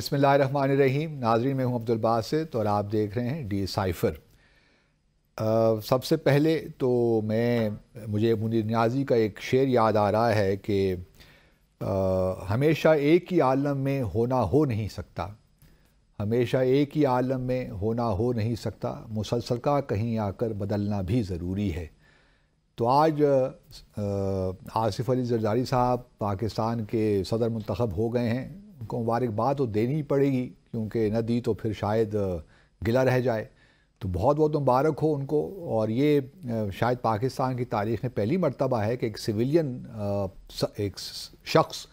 बिसमिल्ल run रहीम नाजरीन मैं हूँ अब्दुलबासित और आप देख रहे हैं डी साइफ़र सबसे पहले तो मैं मुझे मुनिर न्याजी का एक शेर याद आ रहा है कि हमेशा एक ही आलम में होना हो नहीं सकता हमेशा एक ही आलम में होना हो नहीं सकता मुसलसल का कहीं आकर बदलना भी ज़रूरी है तो आज आसिफ अली जरदारी साहब पाकिस्तान के सदर मंतखब हो गए हैं उनको मुबारकबाद तो देनी ही पड़ेगी क्योंकि न दी तो फिर शायद गिला रह जाए तो बहुत बहुत मुबारक हो उनको और ये शायद पाकिस्तान की तारीख में पहली मरतबा है कि एक सिविलियन एक शख्स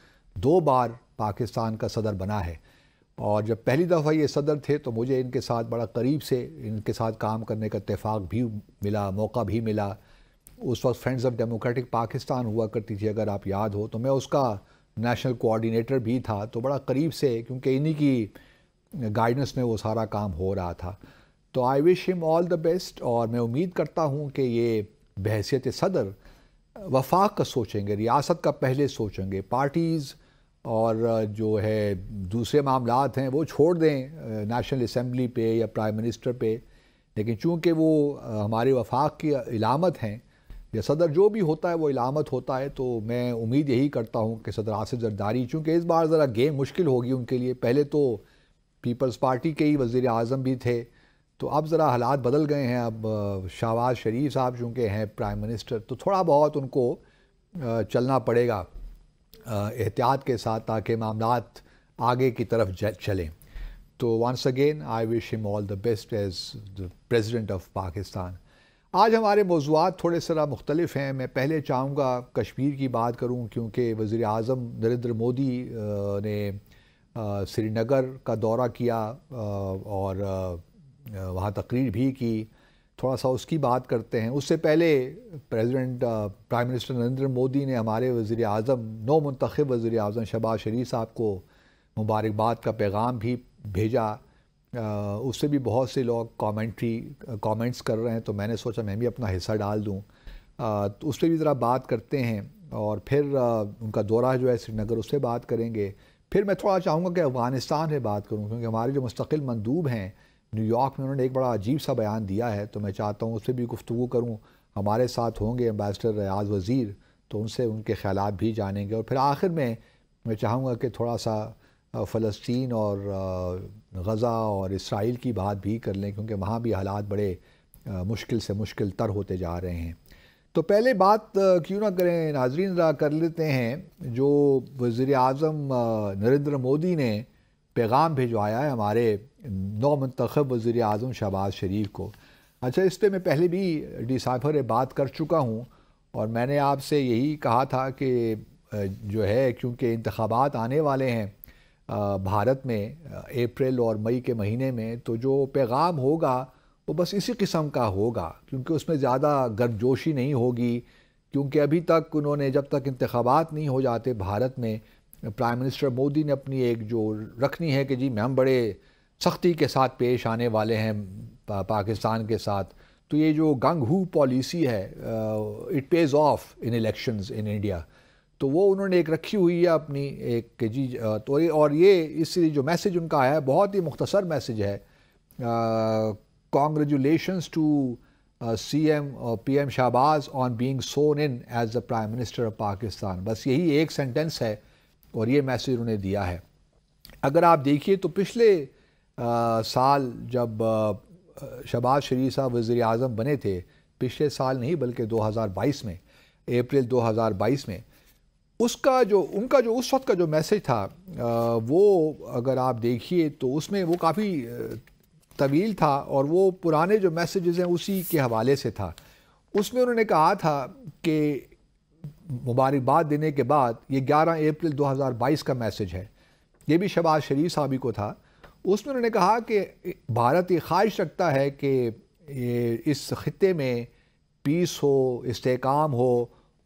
दो बार पाकिस्तान का सदर बना है और जब पहली दफ़ा ये सदर थे तो मुझे इनके साथ बड़ा करीब से इनके साथ काम करने का इतफाक़ भी मिला मौका भी मिला उस वक्त फ्रेंड्स ऑफ डेमोक्रेटिक पाकिस्तान हुआ करती थी अगर आप याद हो तो मैं उसका नेशनल कोऑर्डिनेटर भी था तो बड़ा करीब से क्योंकि इन्हीं की गाइडेंस में वो सारा काम हो रहा था तो I wish him all the best और मैं उम्मीद करता हूँ कि ये बहसीत सदर वफाक का सोचेंगे रियासत का पहले सोचेंगे पार्टीज़ और जो है दूसरे मामला हैं वो छोड़ दें नेशनल असम्बली पे या प्राइम मिनिस्टर पे लेकिन चूँकि वो हमारे वफाक की इलामत हैं या सदर जो भी होता है वो इलामत होता है तो मैं उम्मीद यही करता हूँ कि सदर आसिफ जरदारी चूँकि इस बार ज़रा गेम मुश्किल होगी उनके लिए पहले तो पीपल्स पार्टी के ही वज़ी अजम भी थे तो अब ज़रा हालात बदल गए हैं अब शहबाज शरीफ साहब चूँकि हैं प्राइम मिनिस्टर तो थोड़ा बहुत उनको चलना पड़ेगा एहतियात के साथ ताकि मामला आगे की तरफ चलें तो once again I wish him all the best as the president of Pakistan आज हमारे मौजूद थोड़े सरा मुख्तलिफ हैं मैं पहले चाहूँगा कश्मीर की बात करूँ क्योंकि वज़ी अजम नरेंद्र मोदी ने श्रीनगर का दौरा किया और वहाँ तकरीर भी की थोड़ा सा उसकी बात करते हैं उससे पहले president prime minister Narendra Modi ने हमारे वज़ी अजम नौ मंतखब वज़ी अजम शबाज शरीफ साहब को मुबारकबाद का पैगाम भी भेजा आ, उससे भी बहुत से लोग कमेंट्री कमेंट्स कर रहे हैं तो मैंने सोचा मैं भी अपना हिस्सा डाल दूँ तो उस पर भी ज़रा बात करते हैं और फिर आ, उनका दौरा जो है श्रीनगर उससे बात करेंगे फिर मैं थोड़ा चाहूँगा कि अफ़गानिस्तान से बात करूँ क्योंकि हमारे जो मुस्तकिल मंदूब हैं न्यूयॉर्क में उन्होंने एक बड़ा अजीब सा बयान दिया है तो मैं चाहता हूँ उससे भी गुफ्तु करूँ हमारे साथ होंगे एम्बेसडर रियाज वज़ीर तो उनसे उनके ख्याल भी जानेंगे और फिर आखिर में मैं चाहूँगा कि थोड़ा सा फ़लस्तीन और गज़ा और इसराइल की बात भी कर लें क्योंकि वहाँ भी हालात बड़े मुश्किल से मुश्किल तर होते जा रहे हैं तो पहले बात क्यों ना करें नाजरीन रा कर लेते हैं जो वज़ी अजम नरेंद्र मोदी ने पैगाम भिजवाया है हमारे नौ मंतखब वज़ी अजम शहबाज शरीफ को अच्छा इस पर मैं पहले भी साफर बात कर चुका हूँ और मैंने आपसे यही कहा था कि जो है क्योंकि इंतबात आने वाले हैं भारत में अप्रैल और मई के महीने में तो जो पैगाम होगा वो बस इसी किस्म का होगा क्योंकि उसमें ज़्यादा गर्मजोशी नहीं होगी क्योंकि अभी तक उन्होंने जब तक इंतबात नहीं हो जाते भारत में प्राइम मिनिस्टर मोदी ने अपनी एक जो रखनी है कि जी हम बड़े सख्ती के साथ पेश आने वाले हैं पा, पाकिस्तान के साथ तो ये जो गंग हु पॉलिसी है it pays off in elections in India तो वो उन्होंने एक रखी हुई है अपनी एक के जी तो और ये इसलिए जो मैसेज उनका आया है बहुत ही मुख्तसर मैसेज है congratulation to C M P M Shahbaz on being sworn in as the prime minister of Pakistan बस यही एक सेंटेंस है और ये मैसेज उन्होंने दिया है अगर आप देखिए तो पिछले आ, साल जब शहबाज शरीफ साहब वज़ी अजम बने थे पिछले साल नहीं बल्कि 2022 में अप्रैल 2022 में उसका जो उनका जो उस वक्त का जो मैसेज था वो अगर आप देखिए तो उसमें वो काफ़ी तवील था और वो पुराने जो मैसेजेस हैं उसी के हवाले से था उसमें उन्होंने कहा था कि मुबारकबाद देने के बाद ये 11 अप्रैल 2022 का मैसेज है ये भी शबाज शरीफ साहब को था उसमें उन्होंने कहा कि भारत ये ख्वाहिश रखता है कि ये इस खत्े में पीस हो इसकाम हो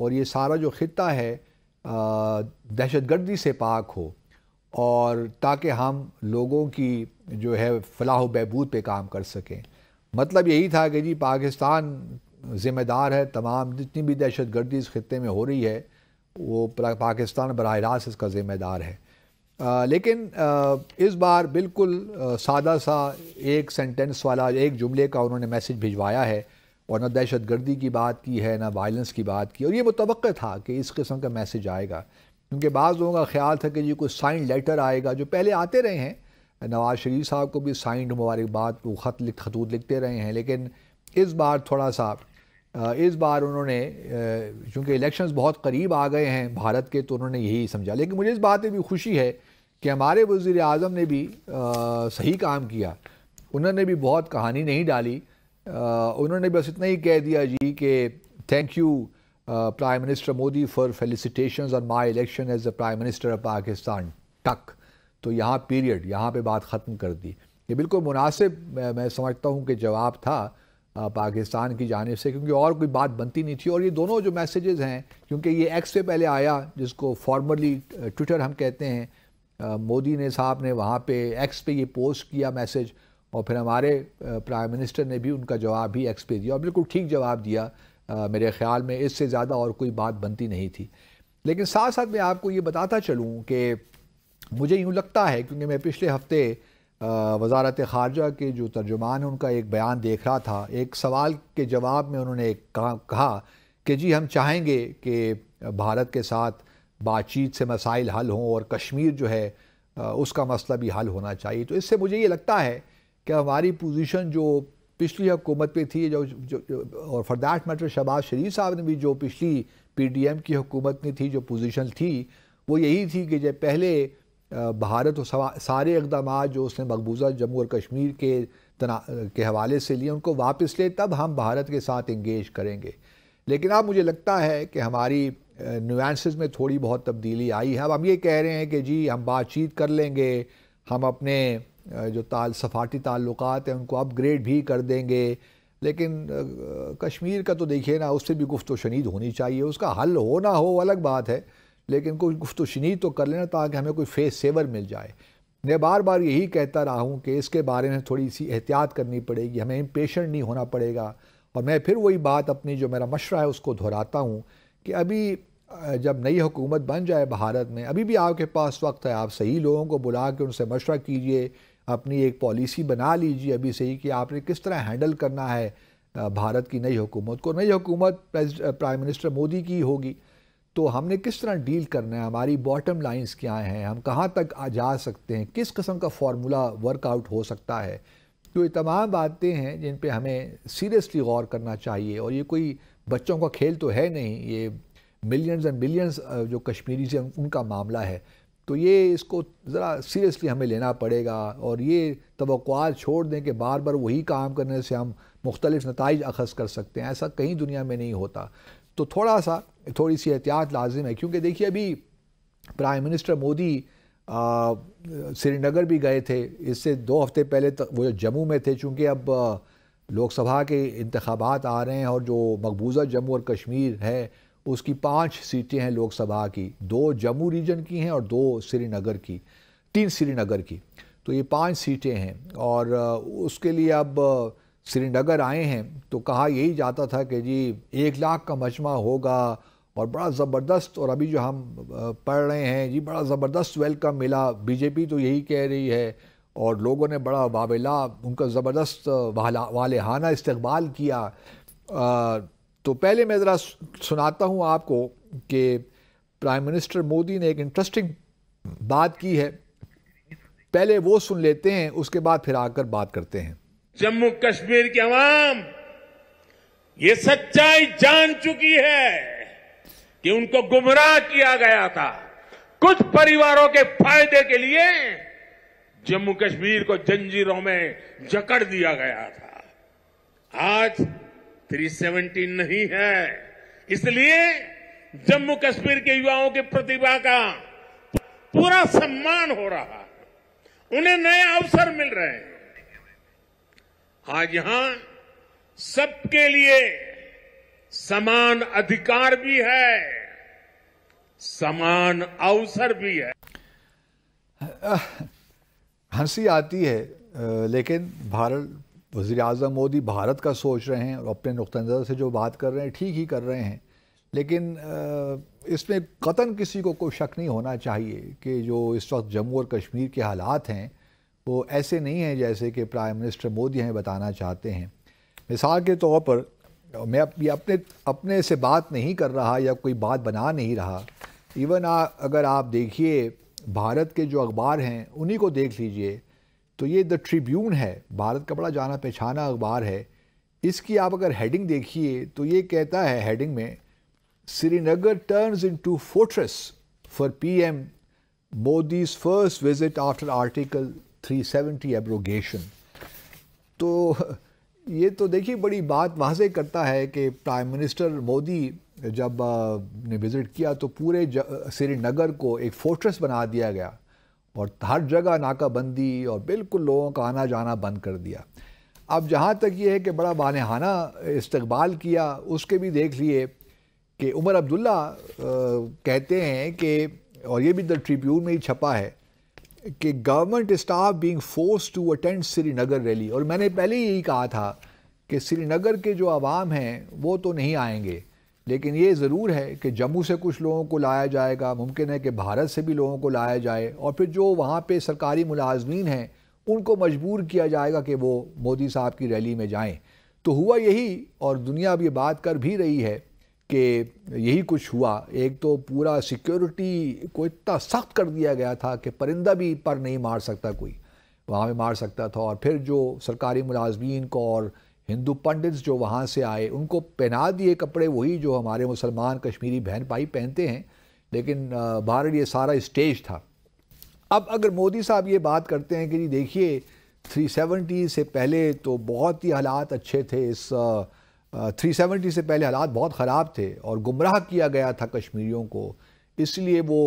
और ये सारा जो खत्ता है दहशतगर्दी से पाक हो और ताकि हम लोगों की जो है फलाह बहबूद पे काम कर सकें मतलब यही था कि जी पाकिस्तान ज़िम्मेदार है तमाम जितनी भी दहशत गर्दी इस खत्े में हो रही है वो पाकिस्तान बरह रास्त इसका ज़िम्मेदार है आ, लेकिन आ, इस बार बिल्कुल आ, सादा सा एक सेंटेंस वाला एक जुमले का उन्होंने मैसेज भिजवाया है और ना दहशत गर्दी की बात की है ना वायलेंस की बात की और ये मुतव था कि इस किस्म का मैसेज आएगा क्योंकि बाज़ लोगों का ख्याल था कि ये कोई साइन लेटर आएगा जो पहले आते रहे हैं नवाज़ शरीफ साहब को भी साइंड मुबारकबाद वो ख़त लिख खतूत लिखते रहे हैं लेकिन इस बार थोड़ा सा इस बार उन्होंने चूँकि इलेक्शन बहुत करीब आ गए हैं भारत के तो उन्होंने यही समझा लेकिन मुझे इस बात में भी खुशी है कि हमारे वज़ी अजम ने भी आ, सही काम किया उन्होंने भी बहुत कहानी नहीं डाली उन्होंने बस इतना ही कह दिया जी कि thank you prime minister Modi for felicitation on my election as the prime minister of Pakistan टक तो यहाँ पीरियड यहाँ पे बात ख़त्म कर दी ये बिल्कुल मुनासिब मैं समझता हूँ कि जवाब था पाकिस्तान की जानब से क्योंकि और कोई बात बनती नहीं थी और ये दोनों जो मैसेजेस हैं क्योंकि ये एक्स से पहले आया जिसको फॉर्मली ट्विटर हम कहते हैं मोदी ने साहब ने वहाँ पे एक्स पे ये पोस्ट किया मैसेज और फिर हमारे प्राइम मिनिस्टर ने भी उनका जवाब भी एक्स पे दिया और बिल्कुल ठीक जवाब दिया मेरे ख्याल में इससे ज़्यादा और कोई बात बनती नहीं थी लेकिन साथ साथ मैं आपको ये बताता चलूँ कि मुझे यूँ लगता है क्योंकि मैं पिछले हफ्ते वजारत ख़ारजा के जो तर्जुमान उनका एक बयान देख रहा था एक सवाल के जवाब में उन्होंने एक कहा कि जी हम चाहेंगे कि भारत के साथ बातचीत से मसाइल हल हों और कश्मीर जो है उसका मसला भी हल होना चाहिए तो इससे मुझे ये लगता है कि हमारी पोजीशन जो पिछली हुकूमत पे थी जो, जो, जो और for that matter Shahbaz Sharif साहब ने भी जो पिछली पीडीएम की हुकूमत में थी जो पोजीशन थी वो यही थी कि जब पहले भारत और सारे इकदाम जो उसने मकबूजा जम्मू और कश्मीर के तना के हवाले से लिए उनको वापस ले तब हम भारत के साथ इंगेज करेंगे लेकिन अब मुझे लगता है कि हमारी नुआंसेस में थोड़ी बहुत तब्दीली आई है अब हम ये कह रहे हैं कि जी हम बातचीत कर लेंगे हम अपने जो ताल सफाती ताल्लुक़ हैं उनको अपग्रेड भी कर देंगे लेकिन कश्मीर का तो देखिए ना उससे भी गुफ्त शनीद होनी चाहिए उसका हल हो ना हो अलग बात है लेकिन कोई गुफ्त शनीद तो कर लेना ताकि हमें कोई फेस सेवर मिल जाए मैं बार बार यही कहता रहा हूँ कि इसके बारे में थोड़ी सी एहतियात करनी पड़ेगी हमें इम्पेशन नहीं होना पड़ेगा और मैं फिर वही बात अपनी जो मेरा मशरा है उसको दोहराता हूँ कि अभी जब नई हुकूमत बन जाए भारत में अभी भी आपके पास वक्त है आप सही लोगों को बुला के उनसे मशरा कीजिए अपनी एक पॉलिसी बना लीजिए अभी से ही कि आपने किस तरह हैंडल करना है भारत की नई हुकूमत को नई हुकूमत प्राइम मिनिस्टर मोदी की होगी तो हमने किस तरह डील करना है हमारी बॉटम लाइंस क्या हैं हम कहाँ तक आ जा सकते हैं किस कस्म का फार्मूला वर्कआउट हो सकता है तो ये तमाम बातें हैं जिन पे हमें सीरियसली गौर करना चाहिए और ये कोई बच्चों का खेल तो है नहीं ये मिलियंस एंड मिलियंस जो कश्मीरी से उनका मामला है तो ये इसको ज़रा सीरियसली हमें लेना पड़ेगा और ये तो छोड़ दें कि बार बार वही काम करने से हम मुख्तलिफ नतज अखज़ कर सकते हैं ऐसा कहीं दुनिया में नहीं होता तो थोड़ा सा थोड़ी सी एहतियात लाजिम है क्योंकि देखिए अभी प्राइम मिनिस्टर मोदी श्रीनगर भी गए थे इससे दो हफ्ते पहले तक वो जम्मू में थे चूँकि अब लोकसभा के इंतबात आ रहे हैं और जो मकबूजा जम्मू और कश्मीर है उसकी पाँच सीटें हैं लोकसभा की दो जम्मू रीजन की हैं और दो श्रीनगर की तीन श्रीनगर की तो ये पांच सीटें हैं और उसके लिए अब श्रीनगर आए हैं तो कहा यही जाता था कि जी एक लाख का मजमा होगा और बड़ा ज़बरदस्त और अभी जो हम पढ़ रहे हैं जी बड़ा ज़बरदस्त वेलकम मिला बीजेपी तो यही कह रही है और लोगों ने बड़ा बावेला उनका ज़बरदस्त वालहाना इस्तबाल किया तो पहले मैं ज़रा सुनाता हूँ आपको कि प्राइम मिनिस्टर मोदी ने एक इंटरेस्टिंग बात की है पहले वो सुन लेते हैं उसके बाद फिर आकर बात करते हैं जम्मू कश्मीर के अवाम ये सच्चाई जान चुकी है कि उनको गुमराह किया गया था कुछ परिवारों के फायदे के लिए जम्मू कश्मीर को जंजीरों में जकड़ दिया गया था आज 370 नहीं है इसलिए जम्मू कश्मीर के युवाओं की प्रतिभा का पूरा सम्मान हो रहा है उन्हें नए अवसर मिल रहे हैं आज यहां सबके लिए समान अधिकार भी है समान अवसर भी है हंसी आती है लेकिन भारत वजीर अजम मोदी भारत का सोच रहे हैं और अपने नुक़ नज़र से जो बात कर रहे हैं ठीक ही कर रहे हैं लेकिन इसमें कतन किसी को कोई शक नहीं होना चाहिए कि जो इस वक्त जम्मू और कश्मीर के हालात हैं वो ऐसे नहीं हैं जैसे कि प्राइम मिनिस्टर मोदी हैं बताना चाहते हैं मिसाल के तौर पर मैं अपने अपने से बात नहीं कर रहा या कोई बात बना नहीं रहा इवन आ, अगर आप देखिए भारत के जो अखबार हैं उन्हीं को देख लीजिए तो ये द ट्रिब्यून है भारत का बड़ा जाना पहचाना अखबार है इसकी आप अगर हेडिंग देखिए तो ये कहता है हेडिंग में Srinagar turns into fortress for P M Modi's first visit after article 370 abrogation तो ये तो देखिए बड़ी बात वाजे करता है कि प्राइम मिनिस्टर मोदी जब ने विज़िट किया तो पूरे श्रीनगर को एक फोर्ट्रेस बना दिया गया और हर जगह नाकाबंदी और बिल्कुल लोगों का आना जाना बंद कर दिया अब जहाँ तक ये है कि बड़ा बानहाना इस्तबाल किया उसके भी देख लिए कि उमर अब्दुल्ला कहते हैं कि और ये भी द ट्रिब्यून में ही छपा है कि government staff being forced to attend Srinagar rally और मैंने पहले यही कहा था कि श्रीनगर के जो आवाम हैं वो तो नहीं आएंगे लेकिन ये ज़रूर है कि जम्मू से कुछ लोगों को लाया जाएगा मुमकिन है कि भारत से भी लोगों को लाया जाए और फिर जो वहाँ पर सरकारी मुलाजमीन हैं उनको मजबूर किया जाएगा कि वो मोदी साहब की रैली में जाएँ तो हुआ यही और दुनिया अब ये बात कर भी रही है कि यही कुछ हुआ एक तो पूरा सिक्योरिटी को इतना सख्त कर दिया गया था कि परिंदा भी पर नहीं मार सकता कोई वहाँ भी मार सकता था और फिर जो सरकारी मुलाजमीन को और हिंदू पंडित्स जो वहाँ से आए उनको पहना दिए कपड़े वही जो हमारे मुसलमान कश्मीरी बहन भाई पहनते हैं लेकिन भारत ये सारा स्टेज था अब अगर मोदी साहब ये बात करते हैं कि जी देखिए 370 से पहले तो बहुत ही हालात अच्छे थे इस थ्री सेवेंटी से पहले हालात बहुत ख़राब थे और गुमराह किया गया था कश्मीरियों को इसलिए वो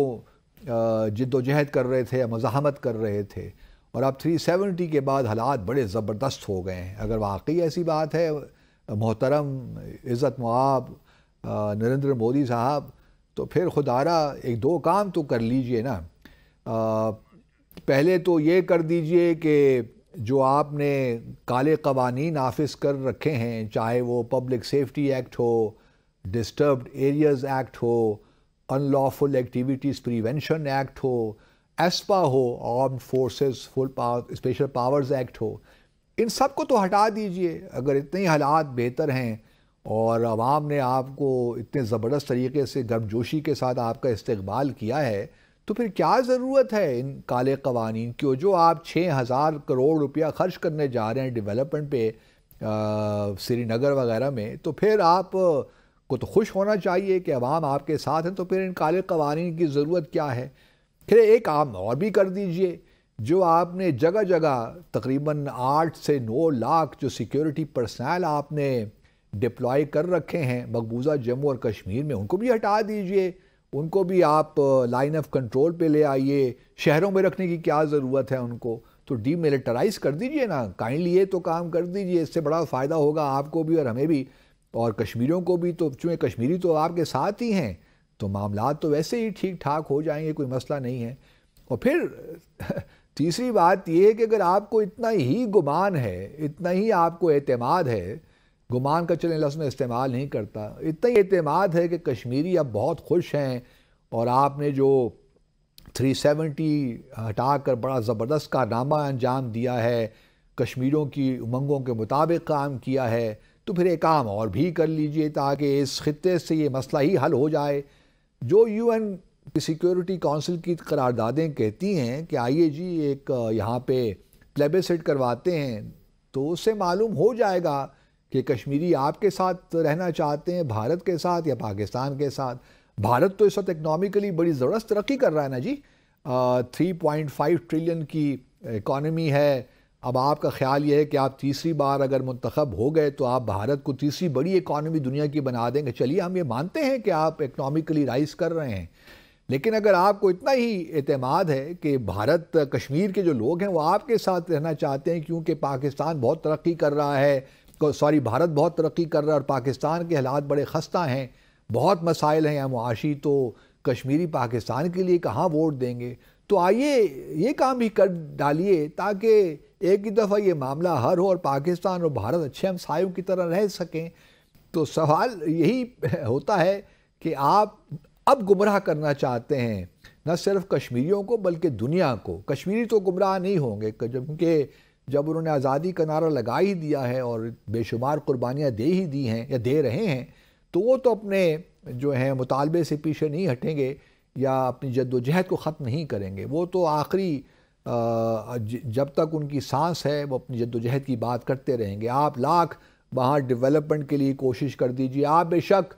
जिद्दोजहद कर रहे थे मज़ाहमत कर रहे थे और अब 370 के बाद हालात बड़े ज़बरदस्त हो गए हैं अगर वाकई ऐसी बात है मोहतरम इज़्ज़त मुआब नरेंद्र मोदी साहब तो फिर खुदारा एक दो काम तो कर लीजिए ना आ, पहले तो ये कर दीजिए कि जो आपने काले कवानी नाफिस कर रखे हैं चाहे वो पब्लिक सेफ्टी एक्ट हो डिस्टर्ब एरियाज़ एक्ट हो अनलॉफुल एक्टिविटीज़ प्रिवेंशन एक्ट हो एस्पा हो armed forces full power special powers act हो इन सब को तो हटा दीजिए अगर इतने ही हालात बेहतर हैं और आवाम ने आपको इतने ज़बरदस्त तरीके से गर्मजोशी के साथ आपका इस्तकबाल किया है तो फिर क्या ज़रूरत है इन काले कवानीन की जो आप छः हज़ार करोड़ रुपया ख़र्च करने जा रहे हैं डेवलपमेंट पे श्रीनगर वगैरह में तो फिर आप को तो खुश होना चाहिए कि अवाम आपके साथ हैं तो फिर इन काले कवानीन की ज़रूरत क्या है फिर एक काम और भी कर दीजिए जो आपने जगह जगह तकरीबन आठ से नौ लाख जो सिक्योरिटी पर्सनल आपने डिप्लॉय कर रखे हैं मकबूजा जम्मू और कश्मीर में उनको भी हटा दीजिए उनको भी आप लाइन ऑफ कंट्रोल पे ले आइए शहरों में रखने की क्या ज़रूरत है उनको तो डीमिलिटराइज कर दीजिए ना काइंडली ये तो काम कर दीजिए इससे बड़ा फ़ायदा होगा आपको भी और हमें भी और कश्मीरियों को भी तो चूँकि कश्मीरी तो आपके साथ ही हैं तो मामला तो वैसे ही ठीक ठाक हो जाएंगे कोई मसला नहीं है और फिर तीसरी बात यह है कि अगर आपको इतना ही गुमान है इतना ही आपको अतमाद है गुमान का चलें लफ्ज़ में इस्तेमाल नहीं करता इतना ही अतमाद है कि कश्मीरी अब बहुत खुश हैं और आपने जो 370 हटा कर बड़ा ज़बरदस्त कारनामा अंजाम दिया है कश्मीरों की उमंगों के मुताबिक काम किया है तो फिर एक काम और भी कर लीजिए ताकि इस खत्े से ये मसला ही हल हो जाए जो यूएन सिक्योरिटी काउंसिल की करारदादें कहती हैं कि आइए जी एक यहाँ पे प्लेबेसिट करवाते हैं तो उससे मालूम हो जाएगा कि कश्मीरी आपके साथ रहना चाहते हैं भारत के साथ या पाकिस्तान के साथ भारत तो इस वक्त इकनॉमिकली बड़ी ज़बरदस्त तरक्की कर रहा है ना जी थ्री पॉइंट फाइव ट्रिलियन की इकॉनमी है अब आपका ख्याल ये है कि आप तीसरी बार अगर मंतखब हो गए तो आप भारत को तीसरी बड़ी इकानमी दुनिया की बना देंगे चलिए हम ये मानते हैं कि आप इकनॉमिकली राइज कर रहे हैं लेकिन अगर आपको इतना ही अतमाद है कि भारत कश्मीर के जो लोग हैं वो आपके साथ रहना चाहते हैं क्योंकि पाकिस्तान बहुत तरक्की कर रहा है सॉरी भारत बहुत तरक्की कर रहा है और पाकिस्तान के हालात बड़े खस्ता हैं बहुत मसाइल हैं मुआशी तो कश्मीरी पाकिस्तान के लिए कहाँ वोट देंगे तो आइए ये काम भी कर डालिए ताकि एक ही दफ़ा ये मामला हर हो और पाकिस्तान और भारत अच्छे हम हमसायों की तरह रह सकें तो सवाल यही होता है कि आप अब गुमराह करना चाहते हैं न सिर्फ कश्मीरियों को बल्कि दुनिया को कश्मीरी तो गुमराह नहीं होंगे क्योंकि जब उन्होंने आज़ादी का नारा लगा ही दिया है और बेशुमार कुर्बानियाँ दे ही दी हैं या दे रहे हैं तो वो तो अपने जो हैं मुतालबे से पीछे नहीं हटेंगे या अपनी जद्दोजहद को ख़त्म नहीं करेंगे वो तो आखिरी जब तक उनकी सांस है वो अपनी जद्दोजहद की बात करते रहेंगे आप लाख वहाँ डेवलपमेंट के लिए कोशिश कर दीजिए आप बेशक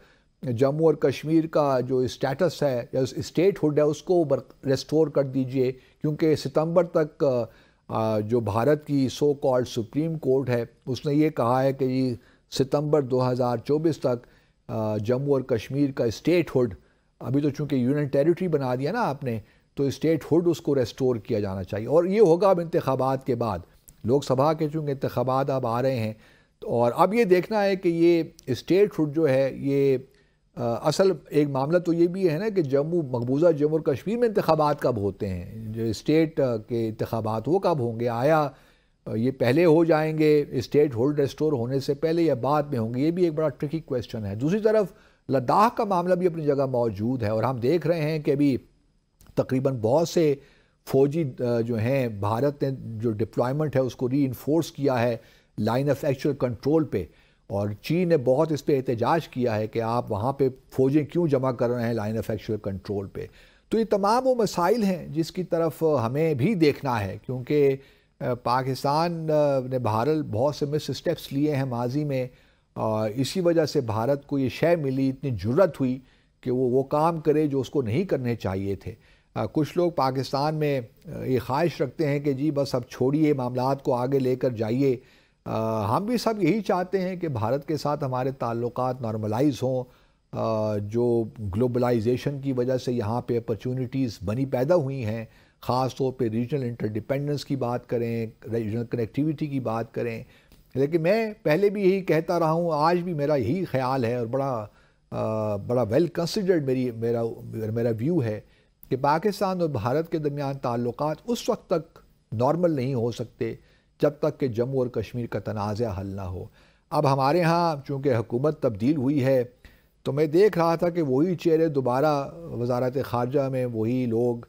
जम्मू और कश्मीर का जो स्टेटस है या स्टेटहुड है उसको रेस्टोर कर दीजिए क्योंकि सितंबर तक जो भारत की सो कॉल्ड सुप्रीम कोर्ट है उसने ये कहा है कि सितंबर 2024 तक जम्मू और कश्मीर का स्टेटहुड अभी तो चूँकि यूनियन टेरिटरी बना दिया ना आपने तो स्टेट हुड उसको रेस्टोर किया जाना चाहिए और ये होगा अब इंतबात के बाद लोकसभा के चूँकि इंतबात अब आ रहे हैं तो और अब ये देखना है कि ये स्टेट हुड जो है ये आ, असल एक मामला तो ये भी है ना कि जम्मू मकबूजा जम्मू और कश्मीर में इंतबात कब होते हैं जो स्टेट के इंतबात वो कब होंगे आया ये पहले हो जाएंगे स्टेट होल्ड रेस्टोर होने से पहले या बाद में होंगे ये भी एक बड़ा ट्रिकी क्वेश्चन है दूसरी तरफ लद्दाख का मामला भी अपनी जगह मौजूद है और हम देख रहे हैं कि अभी तकरीबन बहुत से फौजी जो हैं भारत ने जो डिप्लॉयमेंट है उसको री किया है लाइन ऑफ एक्चुअल कंट्रोल पे और चीन ने बहुत इस पर एहतजाज किया है कि आप वहाँ पे फ़ौजें क्यों जमा कर रहे हैं लाइन ऑफ एक्चुअल कंट्रोल पे तो ये तमाम वो मसाइल हैं जिसकी तरफ हमें भी देखना है क्योंकि पाकिस्तान ने भारत बहुत से मिस स्टेप्स लिए हैं माजी में और इसी वजह से भारत को ये शय मिली इतनी ज़रूरत हुई कि वो वो काम करे जो उसको नहीं करने चाहिए थे हाँ, कुछ लोग पाकिस्तान में ये ख्वाहिश रखते हैं कि जी बस अब छोड़िए मामला को आगे लेकर जाइए हम भी सब यही चाहते हैं कि भारत के साथ हमारे ताल्लुक नॉर्मलाइज हों जो ग्लोबलाइजेशन की वजह से यहाँ पे अपॉर्चुनिटीज़ बनी पैदा हुई हैं ख़ास तौर पे रीजनल इंटरडिपेंडेंस की बात करें रीजनल कनेक्टिविटी की बात करें लेकिन मैं पहले भी यही कहता रहा हूँ आज भी मेरा यही ख्याल है और बड़ा आ, बड़ा वेल कंसिडर्ड मेरी मेरा मेरा व्यू है कि पाकिस्तान और भारत के दरमियान ताल्लुक उस वक्त तक नॉर्मल नहीं हो सकते जब तक कि जम्मू और कश्मीर का तनाज़ हल ना हो अब हमारे यहाँ चूँकि हुकूमत तब्दील हुई है तो मैं देख रहा था कि वही चेहरे दोबारा वजारत ख़ारजा में वही लोग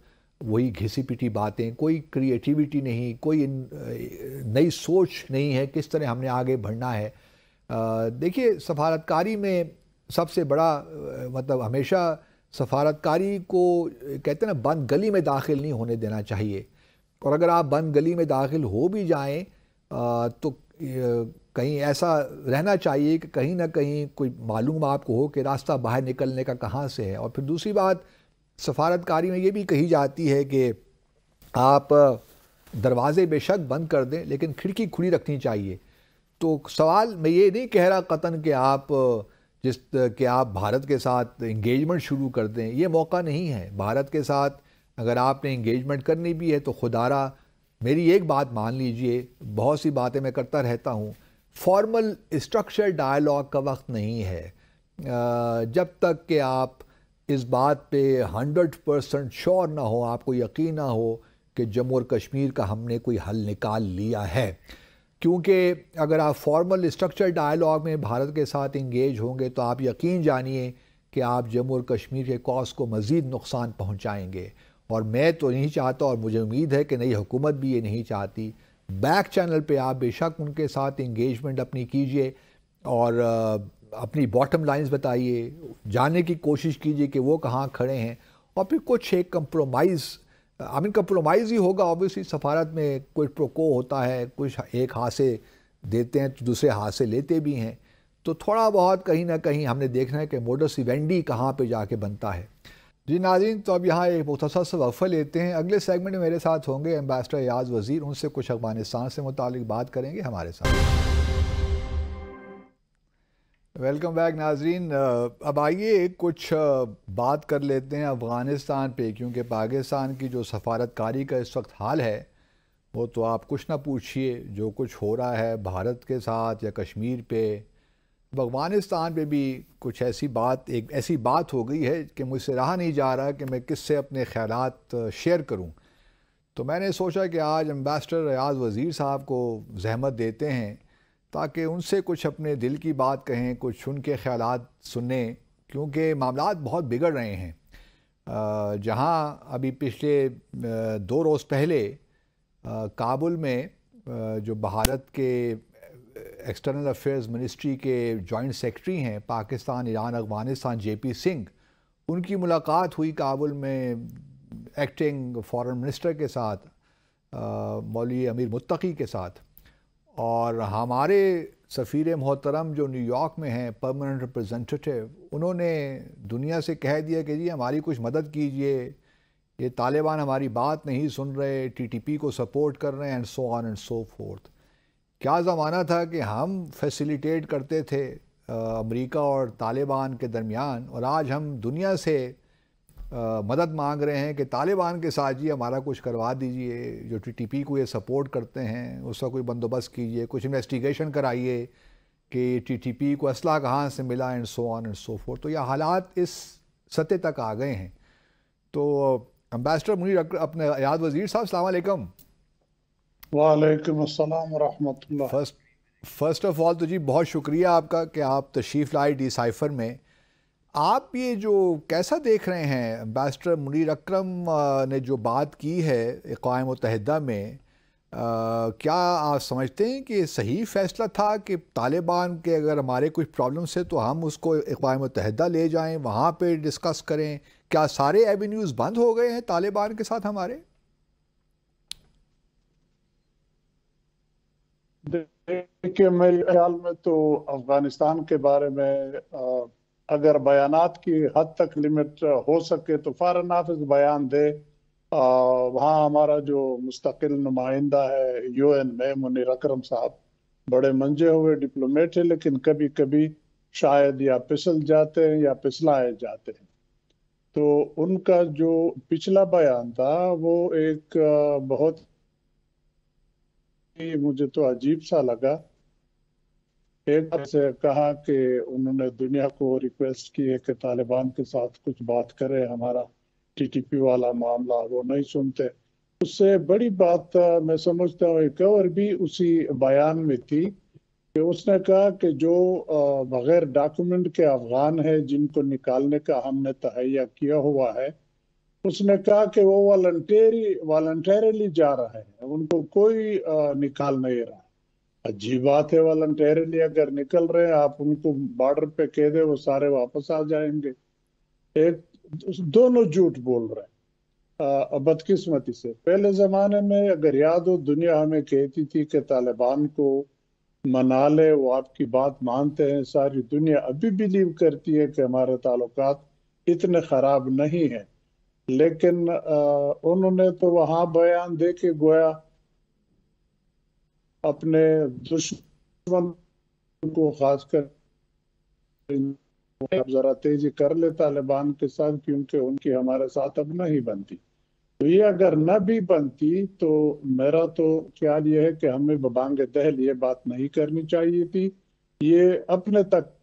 वही घिसी पिटी बातें कोई क्रिएटिविटी नहीं कोई नई सोच नहीं है किस तरह हमने आगे बढ़ना है देखिए सफारतकारी में सबसे बड़ा मतलब हमेशा सफारतकारी को कहते हैं ना बंद गली में दाखिल नहीं होने देना चाहिए और अगर आप बंद गली में दाखिल हो भी जाएं तो कहीं ऐसा रहना चाहिए कि कहीं ना कहीं कोई मालूम आपको हो कि रास्ता बाहर निकलने का कहाँ से है और फिर दूसरी बात सफारतकारी में ये भी कही जाती है कि आप दरवाज़े बेशक बंद कर दें लेकिन खिड़की खुली रखनी चाहिए तो सवाल मैं ये नहीं कह रहा कतन कि आप जिस कि आप भारत के साथ इंगेजमेंट शुरू कर दें ये मौका नहीं है भारत के साथ अगर आपने इंगेजमेंट करनी भी है तो खुदारा मेरी एक बात मान लीजिए बहुत सी बातें मैं करता रहता हूँ फॉर्मल स्ट्रक्चर डायलॉग का वक्त नहीं है जब तक कि आप इस बात पे हंड्रेड परसेंट श्योर ना हो आपको यकीन ना हो कि जम्मू और कश्मीर का हमने कोई हल निकाल लिया है क्योंकि अगर आप फॉर्मल स्ट्रक्चर डायलॉग में भारत के साथ इंगेज होंगे तो आप यकीन जानिए कि आप जम्मू और कश्मीर के कॉज को मज़ीद नुकसान पहुँचाएँगे और मैं तो नहीं चाहता और मुझे उम्मीद है कि नई हुकूमत भी ये नहीं चाहती बैक चैनल पे आप बेशक उनके साथ इंगेजमेंट अपनी कीजिए और अपनी बॉटम लाइंस बताइए जानने की कोशिश कीजिए कि वो कहाँ खड़े हैं और फिर कुछ एक कम्प्रोमाइज़ आमिन कम्प्रोमाइज़ ही होगा ऑब्वियसली सफारत में कुछ प्रोको होता है कुछ एक हाथ से देते हैं तो दूसरे हाथ से लेते भी हैं तो थोड़ा बहुत कहीं ना कहीं हमने देखना है कि मोडस इवेंडी कहाँ पे जाके बनता है जी नाजीन तो अब यहाँ एक मुख्तर से वफ़ा लेते हैं अगले सेगमेंट में मेरे साथ होंगे एम्बेसडर याज वज़ीर उनसे कुछ अफगानिस्तान से मुतल बात करेंगे हमारे साथ वेलकम बैक नाजरीन अब आइए कुछ बात कर लेते हैं अफ़गानिस्तान पे क्योंकि पाकिस्तान की जो सफारतकारी का इस वक्त हाल है वो तो आप कुछ ना पूछिए जो कुछ हो रहा है भारत के साथ या कश्मीर पे अफ़गानिस्तान पे भी कुछ ऐसी बात एक ऐसी बात हो गई है कि मुझसे रहा नहीं जा रहा कि मैं किससे अपने ख्याल शेयर करूँ तो मैंने सोचा कि आज एम्बेसडर रियाज वज़ीर साहब को जहमत देते हैं ताकि उनसे कुछ अपने दिल की बात कहें कुछ उनके ख्याल सुने क्योंकि मामला बहुत बिगड़ रहे हैं जहाँ अभी पिछले दो रोज़ पहले काबुल में जो भारत के एक्सटर्नल अफेयर्स मिनिस्ट्री के जॉइंट सेक्रेटरी हैं पाकिस्तान ईरान अफगानिस्तान जेपी सिंह उनकी मुलाकात हुई काबुल में एक्टिंग फॉरेन मिनिस्टर के साथ मौलवी अमीर मुत्तकी के साथ और हमारे सफ़ीर मोहतरम जो न्यूयॉर्क में हैं परमानेंट रिप्रेजेंटेटिव उन्होंने दुनिया से कह दिया कि जी हमारी कुछ मदद कीजिए ये तालिबान हमारी बात नहीं सुन रहे टीटीपी को सपोर्ट कर रहे हैं and so on and so forth क्या ज़माना था कि हम फैसिलिटेट करते थे अमरीका और तालिबान के दरमियान और आज हम दुनिया से आ, मदद मांग रहे हैं कि तालिबान के साथ जी हमारा कुछ करवा दीजिए जो टी टी पी को ये सपोर्ट करते हैं उसका कोई बंदोबस्त कीजिए कुछ इन्वेस्टिगेशन कराइए कि टी टी पी को असला कहाँ से मिला and so on and so forth तो यह हालात इस सतह तक आ गए हैं तो अम्बेसडर मुनीर अपने याद वजीर साहब सलाम वालेकुम अस्सलाम फर्स्ट फर्स्ट ऑफ ऑल तो जी बहुत शुक्रिया आपका कि आप तशरीफ़ लाए डी साइफर में आप ये जो कैसा देख रहे हैं एम्बेसडर मुनीर अक्रम ने जो बात की है अकवा मुतहदा में आ, क्या आप समझते हैं कि सही फैसला था कि तालिबान के अगर हमारे कुछ प्रॉब्लम्स है तो हम उसको अकवा मुतहदा ले जाएं वहाँ पे डिस्कस करें क्या सारे एवेन्यूज़ बंद हो गए हैं तालिबान के साथ हमारे देखिए मेरे ख्याल में तो अफ़गानिस्तान के बारे में आ, अगर बयान की हद तक लिमिट हो सके तो फ़ार हाफिज बयान दे वहाँ हमारा जो मुस्तकिल नुमाइंदा है यू एन में मुनर अक्रम साहब बड़े मंजे हुए डिप्लोमेट है लेकिन कभी कभी शायद या पिसल जाते हैं या पिसलाए जाते हैं तो उनका जो पिछला बयान था वो एक बहुत मुझे तो अजीब सा लगा एक से कहा कि उन्होंने दुनिया को रिक्वेस्ट की है कि तालिबान के साथ कुछ बात करें हमारा टीटीपी वाला मामला वो नहीं सुनते उससे बड़ी बात मैं समझता हूँ एक और भी उसी बयान में थी कि उसने कहा कि जो बगैर डॉक्यूमेंट के अफगान है जिनको निकालने का हमने तहैया किया हुआ है उसने कहा कि वो वॉल्टेरी वॉल्टरली जा रहे हैं उनको कोई निकाल नहीं रहा अजीब बात है वॉलंटियरली अगर निकल रहे हैं आप उनको बॉर्डर पे कह दे वो सारे वापस आ जाएंगे एक दोनों झूठ बोल रहे हैं बदकिस्मती से पहले ज़माने में अगर याद हो दुनिया हमें कहती थी कि तालिबान को मना ले वो आपकी बात मानते हैं सारी दुनिया अभी बिलीव करती है कि हमारे ताल्लुक इतने ख़राब नहीं है लेकिन आ, उन्होंने तो वहां बयान दे के गोया अपने दुश्मन को खासकर अब जरा तेजी कर ले तालिबान के साथ क्योंकि उनकी हमारे साथ अब नहीं बनती तो ये अगर न भी बनती तो मेरा तो ख्याल ये है कि हमें बबांग दहल ये बात नहीं करनी चाहिए थी ये अपने तक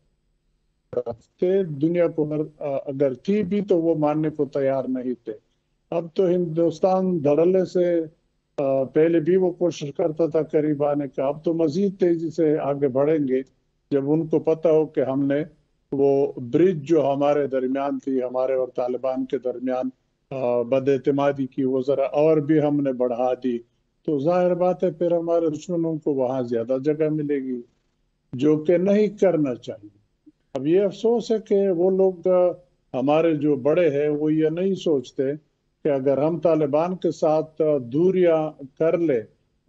थे दुनिया को अगर थी भी तो वो मानने को तैयार नहीं थे अब तो हिंदुस्तान धड़ल्ले से पहले भी वो कोशिश करता था करीब आने का अब तो मजीद तेजी से आगे बढ़ेंगे जब उनको पता हो कि हमने वो ब्रिज जो हमारे दरमियान थी हमारे और तालिबान के दरमियान बदतमादी की वो ज़रा और भी हमने बढ़ा दी तो जाहिर बात है फिर हमारे दुश्मनों को वहाँ ज़्यादा जगह मिलेगी जो कि नहीं करना चाहिए अब ये अफसोस है कि वो लोग हमारे जो बड़े हैं वो ये नहीं सोचते कि अगर हम तालिबान के साथ दूरियां कर ले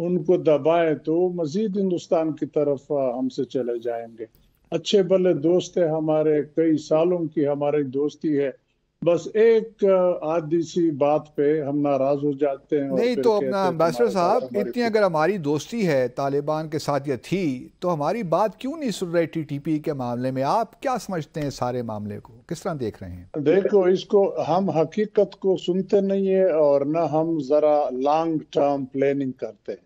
उनको दबाए तो मजीद हिंदुस्तान की तरफ हमसे चले जाएंगे अच्छे भले दोस्त है हमारे कई सालों की हमारी दोस्ती है बस एक आधी सी बात पे हम नाराज हो जाते हैं नहीं तो अपना अम्बेसडर साहब इतनी अगर हमारी दोस्ती है तालिबान के साथ या थी तो हमारी बात क्यों नहीं सुन रहे टीटीपी के मामले में आप क्या समझते हैं सारे मामले को किस तरह देख रहे हैं देखो इसको हम हकीकत को सुनते नहीं है और न हम जरा लॉन्ग टर्म प्लानिंग करते हैं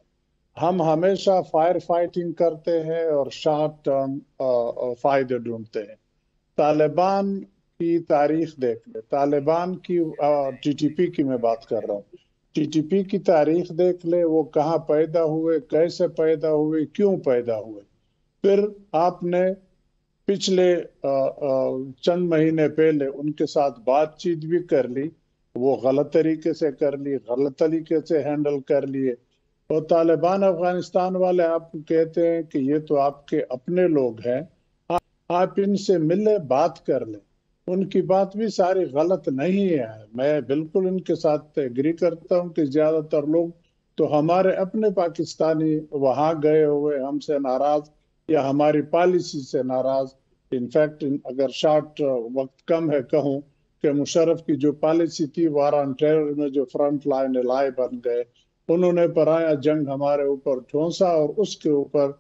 हम हमेशा फायर फाइटिंग करते हैं और शॉर्ट टर्म फायदे ढूंढते हैं तालिबान की तारीख देख ले तालिबान की टीटीपी की मैं बात कर रहा हूँ टीटीपी की तारीख देख ले वो कहाँ पैदा हुए कैसे पैदा हुए क्यों पैदा हुए फिर आपने पिछले चंद महीने पहले उनके साथ बातचीत भी कर ली वो गलत तरीके से कर ली गलत तरीके से हैंडल कर लिए और तालिबान अफगानिस्तान वाले आप कहते हैं कि ये तो आपके अपने लोग हैं आप इनसे मिले बात कर लें उनकी बात भी सारी गलत नहीं है मैं बिल्कुल उनके साथ एग्री करता हूँ कि ज़्यादातर लोग तो हमारे अपने पाकिस्तानी वहां गए हुए हमसे नाराज या हमारी पॉलिसी से नाराज इनफैक्ट अगर शार्ट वक्त कम है कहूँ कि मुशरफ की जो पॉलिसी थी वार ऑन टेरर में जो फ्रंट लाइन लाए बन गए उन्होंने पराया जंग हमारे ऊपर ठोंसा और उसके ऊपर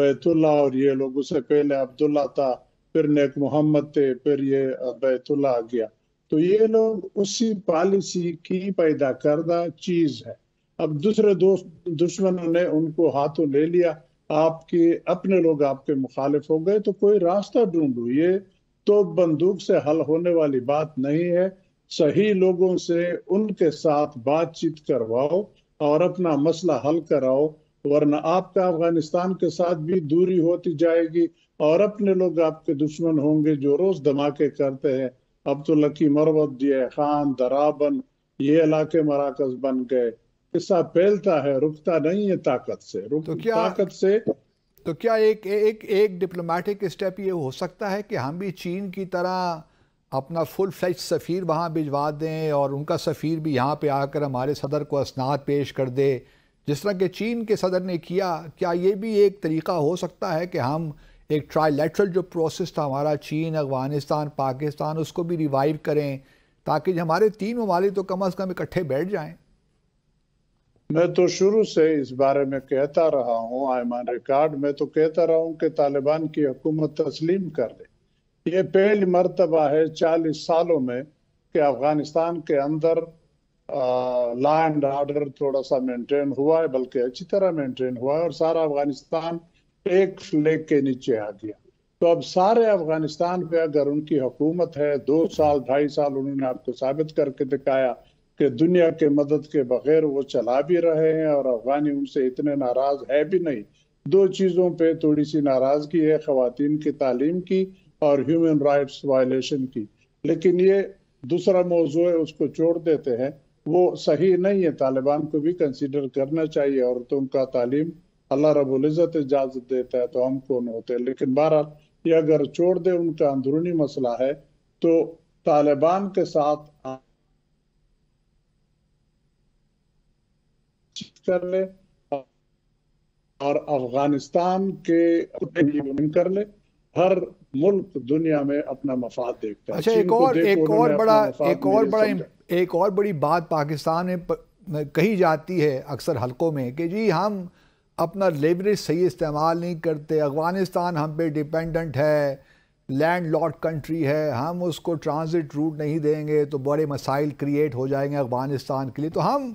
बैतुल्ला और ये लोग उससे पहले अब्दुल्ला था फिर नेक मोहम्मद थे फिर ये बैतुल्ला आ गया तो ये लोग उसी पॉलिसी की पैदा करदा चीज है अब दूसरे दोस्त दुश्मनों ने उनको हाथों ले लिया आपके अपने लोग आपके मुखालिफ हो गए तो कोई रास्ता ढूंढो ये तो बंदूक से हल होने वाली बात नहीं है सही लोगों से उनके साथ बातचीत करवाओ और अपना मसला हल कराओ वरना आपका अफगानिस्तान के साथ भी दूरी होती जाएगी और अपने लोग आपके दुश्मन होंगे जो रोज धमाके करते हैं अब तो लकी मरवत दिया खान दराबन ये इलाके मराकज बन गए किस्सा फैलता है रुकता नहीं है ताकत से रुक तो क्या ताकत से तो क्या एक एक एक डिप्लोमेटिक स्टेप ये हो सकता है कि हम भी चीन की तरह अपना फुल फ्लैच सफ़ीर वहाँ भिजवा दें और उनका सफ़ीर भी यहाँ पे आकर हमारे सदर को असनाद पेश कर दे जिस तरह के चीन के सदर ने किया क्या ये भी एक तरीका हो सकता है कि हम एक ट्राइलेटरल जो प्रोसेस था हमारा चीन अफगानिस्तान पाकिस्तान उसको भी रिवाइव करें ताकि हमारे तीन ममालिक तो कम अज़ कम इकट्ठे बैठ जाए मैं तो शुरू से इस बारे में कहता रहा हूँ आयमान रिकॉर्ड में तो कहता रहा हूँ कि तालिबान की हुकूमत तस्लीम कर ले ये पहली मरतबा है चालीस सालों में कि अफगानिस्तान के अंदर लॉ एंड ऑर्डर थोड़ा सा मेंटेन हुआ है बल्कि अच्छी तरह मेंटेन हुआ है और सारा अफगानिस्तान एक फ्लेक के नीचे आ गया तो अब सारे अफगानिस्तान पे अगर उनकी हुकूमत है दो साल ढाई साल उन्होंने आपको साबित करके दिखाया कि दुनिया के मदद के बगैर वो चला भी रहे हैं और अफगानी उनसे इतने नाराज है भी नहीं दो चीज़ों पे थोड़ी सी नाराजगी है खातन की तालीम की और ह्यूमन राइट्स वायलेशन की लेकिन ये दूसरा मौजू है उसको छोड़ देते हैं वो सही नहीं है तालिबान को भी कंसिडर करना चाहिए औरतों का तालीम अल्लाह रबुल्ज़त इजाज़त देता है तो हम कौन होते हैं लेकिन बहरहाल ये अगर छोड़ दे उनका अंदरूनी मसला है तो तालिबान के साथ कर ले और अफगानिस्तान के कर ले हर मुल्क दुनिया में अपना मफाद देखता है अच्छा एक और एक और बड़ा एक और बड़ा एक और बड़ी बात पाकिस्तान में कही जाती है अक्सर हलकों में कि जी हम अपना लेवरेज सही इस्तेमाल नहीं करते अफ़गानिस्तान हम पे डिपेंडेंट है लैंड लॉट कंट्री है हम उसको ट्रांज़िट रूट नहीं देंगे तो बड़े मसाइल क्रिएट हो जाएंगे अफ़गानिस्तान के लिए तो हम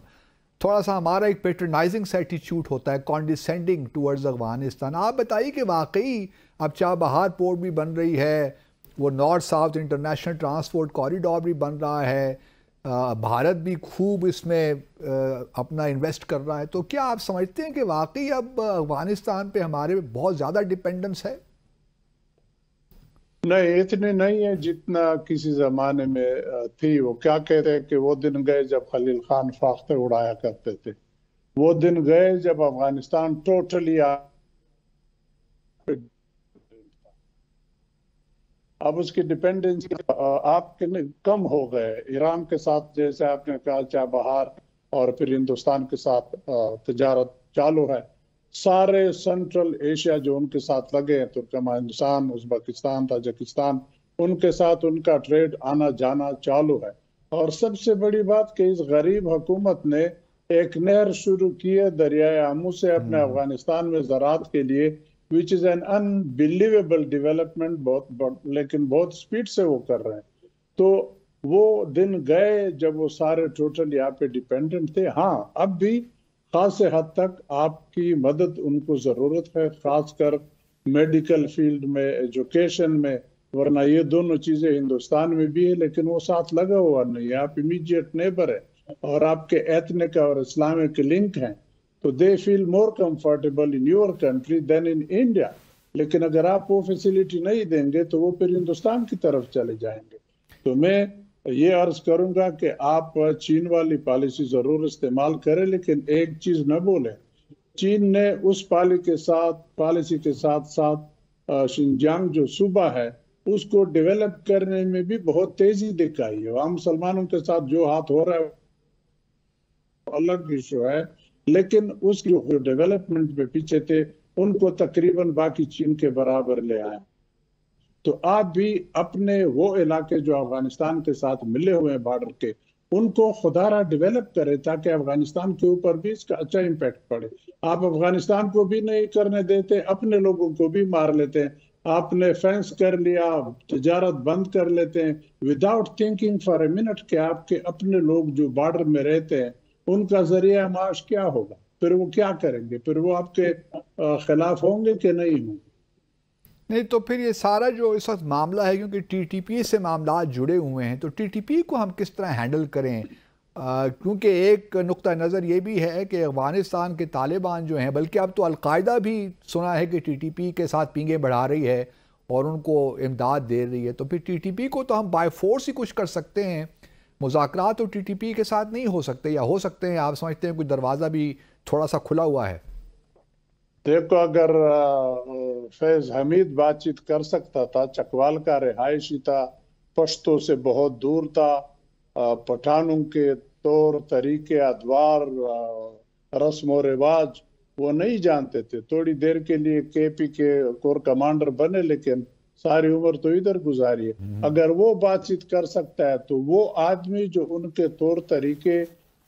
थोड़ा सा हमारा एक पेट्रनाइजिंग सा एटीट्यूड होता है कॉन्डिसेंडिंग टूवर्ड्स अफ़गानिस्तान आप बताइए कि वाकई अब चाबहार पोर्ट भी बन रही है वो north south international transport corridor भी बन रहा है भारत भी खूब इसमें अपना इन्वेस्ट कर रहा है तो क्या आप समझते हैं कि वाकई अब अफगानिस्तान पे हमारे बहुत ज़्यादा डिपेंडेंस है नहीं इतने नहीं है जितना किसी जमाने में थी वो क्या कहते हैं कि वो दिन गए जब खलील खान फाख्ते उड़ाया करते थे वो दिन गए जब अफगानिस्तान टोटली आ... अब उसकी डिपेंडेंसी आप कम हो गए ईरान के साथ जैसे आपने कहा चाहे बाहर और फिर हिंदुस्तान के साथ तजारत चालू है सारे सेंट्रल एशिया जो उनके साथ लगे हैं तुर्कमानिस्तान उज्बेकिस्तान ताजिकिस्तान उनके साथ उनका ट्रेड आना जाना चालू है और सबसे बड़ी बात कि इस गरीब हुकूमत ने एक नहर शुरू की है दरियाए आमू से अपने हम्म। अफगानिस्तान में ज़रात के लिए which is an unbelievable development बहुत लेकिन बहुत स्पीड से वो कर रहे हैं तो वो दिन गए जब वो सारे टोटल यहाँ पे डिपेंडेंट थे हाँ अब भी खास हद तक आपकी मदद उनको ज़रूरत है खासकर मेडिकल फील्ड में एजुकेशन में वरना ये दोनों चीज़ें हिंदुस्तान में भी है लेकिन वो साथ लगा हुआ नहीं है आप इमीडिएट नेबर है और आपके एथनिक और इस्लामिक लिंक हैं तो they feel more comfortable in your country than in India लेकिन अगर आप वो फैसिलिटी नहीं देंगे तो वो फिर हिंदुस्तान की तरफ चले जाएंगे तो मैं ये अर्ज करूंगा कि आप चीन वाली पॉलिसी जरूर इस्तेमाल करें लेकिन एक चीज न बोले चीन ने उस पाली के साथ पॉलिसी के साथ साथ शिंजांग जो सूबा है उसको डेवलप करने में भी बहुत तेजी दिखाई है वहां मुसलमानों के साथ जो हाथ हो रहा है अलग इशू है लेकिन उसकी जो डेवलपमेंट में पीछे थे उनको तकरीबन बाकी चीन के बराबर ले आए तो आप भी अपने वो इलाके जो अफगानिस्तान के साथ मिले हुए हैं बॉर्डर के उनको खुदारा डेवलप करें ताकि अफगानिस्तान के ऊपर भी इसका अच्छा इम्पैक्ट पड़े आप अफगानिस्तान को भी नहीं करने देते अपने लोगों को भी मार लेते हैं आपने फेंस कर लिया तजारत बंद कर लेते हैं without thinking for a minute के आपके अपने लोग जो बॉर्डर में रहते हैं उनका जरिया माश क्या होगा फिर वो क्या करेंगे फिर वो आपके खिलाफ होंगे कि नहीं होंगे नहीं तो फिर ये सारा जो इस वक्त मामला है क्योंकि टीटीपी से मामला जुड़े हुए हैं तो टीटीपी को हम किस तरह हैंडल करें क्योंकि एक नुक़ नज़र ये भी है कि अफ़गानिस्तान के तालिबान जो हैं बल्कि अब तो अलकायदा भी सुना है कि टीटीपी के साथ पींगे बढ़ा रही है और उनको इमदाद दे रही है तो फिर टीटीपी को तो हम बाय फोर्स ही कुछ कर सकते हैं मुजाकर तो टी टी पी के साथ नहीं हो सकते या हो सकते हैं आप समझते हैं कुछ दरवाज़ा भी थोड़ा सा खुला हुआ है देखो अगर फैज हमीद बातचीत कर सकता था चकवाल का रिहायशी था पश्तों से बहुत दूर था पठानों के तौर तरीके अदवार रस्म व रिवाज वो नहीं जानते थे थोड़ी देर के लिए के पी के कोर कमांडर बने लेकिन सारी उम्र तो इधर गुजारी है हम्म। अगर वो बातचीत कर सकता है तो वो आदमी जो उनके तौर तरीके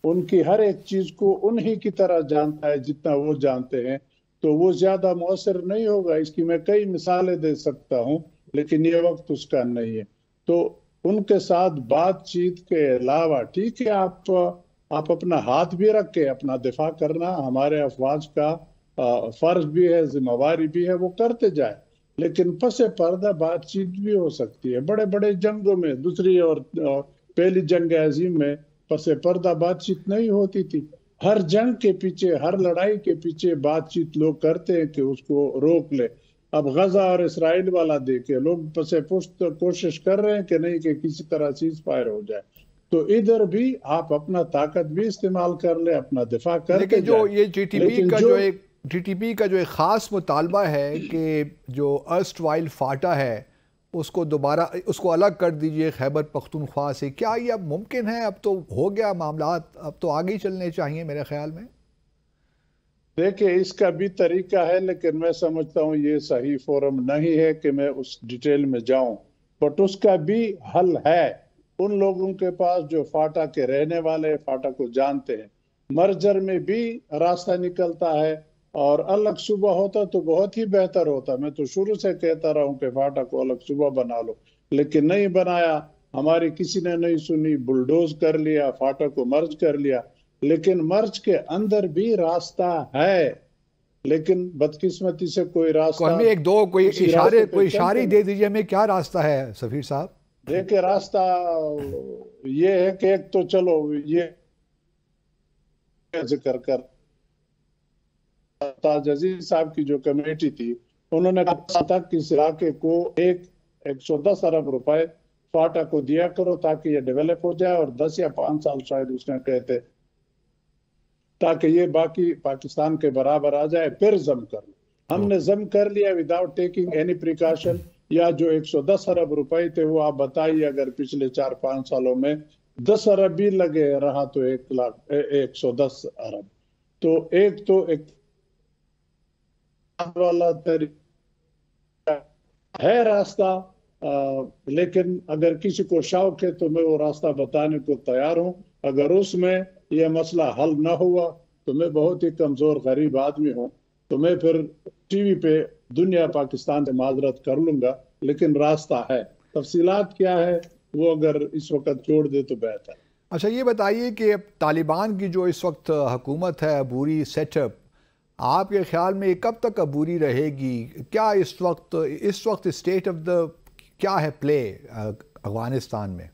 उनकी हर एक चीज को उन्हीं की तरह जानता है जितना वो जानते हैं तो वो ज्यादा मौसर नहीं होगा इसकी मैं कई मिसालें दे सकता हूँ लेकिन ये वक्त उसका नहीं है तो उनके साथ बातचीत के अलावा ठीक है आप आप अपना हाथ भी रख के अपना दिफा करना हमारे अफवाज का फर्ज भी है जिम्मेवारी भी है वो करते जाए लेकिन पस पर्दा बातचीत भी हो सकती है बड़े बड़े जंगों में दूसरी और पहली जंग अजीम में पस पर्दा बातचीत नहीं होती थी हर जंग के पीछे हर लड़ाई के पीछे बातचीत लोग करते हैं कि उसको रोक ले अब गजा और इसराइल वाला देखे लोग पसे पुष्ट कोशिश कर रहे हैं कि नहीं कि किसी तरह सीज फायर हो जाए तो इधर भी आप अपना ताकत भी इस्तेमाल कर ले अपना दिफा कर लेकिन जो ये जीटीपी का जो, जो एक टीटीपी का जो एक ख़ास मुतालबा है कि जो अर्स्ट वाइल फाटा है उसको दोबारा उसको अलग कर दीजिए खैबर पख्तूनख्वा से क्या ये अब मुमकिन है अब तो हो गया मामला अब तो आगे चलने चाहिए मेरे ख्याल में देखिए इसका भी तरीका है लेकिन मैं समझता हूँ ये सही फोरम नहीं है कि मैं उस डिटेल में जाऊँ बट उसका भी हल है उन लोगों के पास जो फाटा के रहने वाले फाटा को जानते हैं मर्जर में भी रास्ता निकलता है और अलग सूबा होता तो बहुत ही बेहतर होता मैं तो शुरू से कहता रहा हूँ कि फाटा को अलग सूबा बना लो लेकिन नहीं बनाया हमारी किसी ने नहीं सुनी बुलडोज कर लिया फाटा को मर्ज कर लिया लेकिन मर्ज के अंदर भी रास्ता है लेकिन बदकिस्मती से कोई रास्ता तो हमें एक दो कोई इशारे कोई इशारे दे दीजिए हमें क्या रास्ता है सफीर साहब देखिए रास्ता ये है कि एक तो चलो ये जिक्र कर अजीज साहब की जो कमेटी थी उन्होंने कहा था कि इस इलाके को एक एक सौ दस अरब रुपए फाटा को दिया करो ताकि ये डेवलप हो जाए और दस या पांच साल शायद उसने कहते ताकि ये बाकी पाकिस्तान के बराबर आ जाए फिर जम कर हमने जम कर लिया विदाउट टेकिंग एनी प्रिकॉशन या जो 110 अरब रुपए थे वो आप बताइए अगर पिछले चार पांच सालों में दस अरब भी लगे रहा तो एक लाख एक सौ दस अरब तो एक तो एक वाला तरीका है रास्ता आ, लेकिन अगर किसी को शौक है तो मैं वो रास्ता बताने को तैयार हूँ अगर उसमें यह मसला हल ना हुआ तो मैं बहुत ही कमज़ोर गरीब आदमी हूँ तो मैं फिर टीवी पे दुनिया पाकिस्तान से माजरत कर लूंगा लेकिन रास्ता है तफसीत क्या है वो अगर इस वक्त छोड़ दे तो बेहतर अच्छा ये बताइए कि तालिबान की जो इस वक्त हुकूमत है बुरी सेटअप आपके ख्याल में कब तक अबूरी रहेगी क्या इस वक्त इस वक्त स्टेट ऑफ द क्या है प्ले अफगानिस्तान में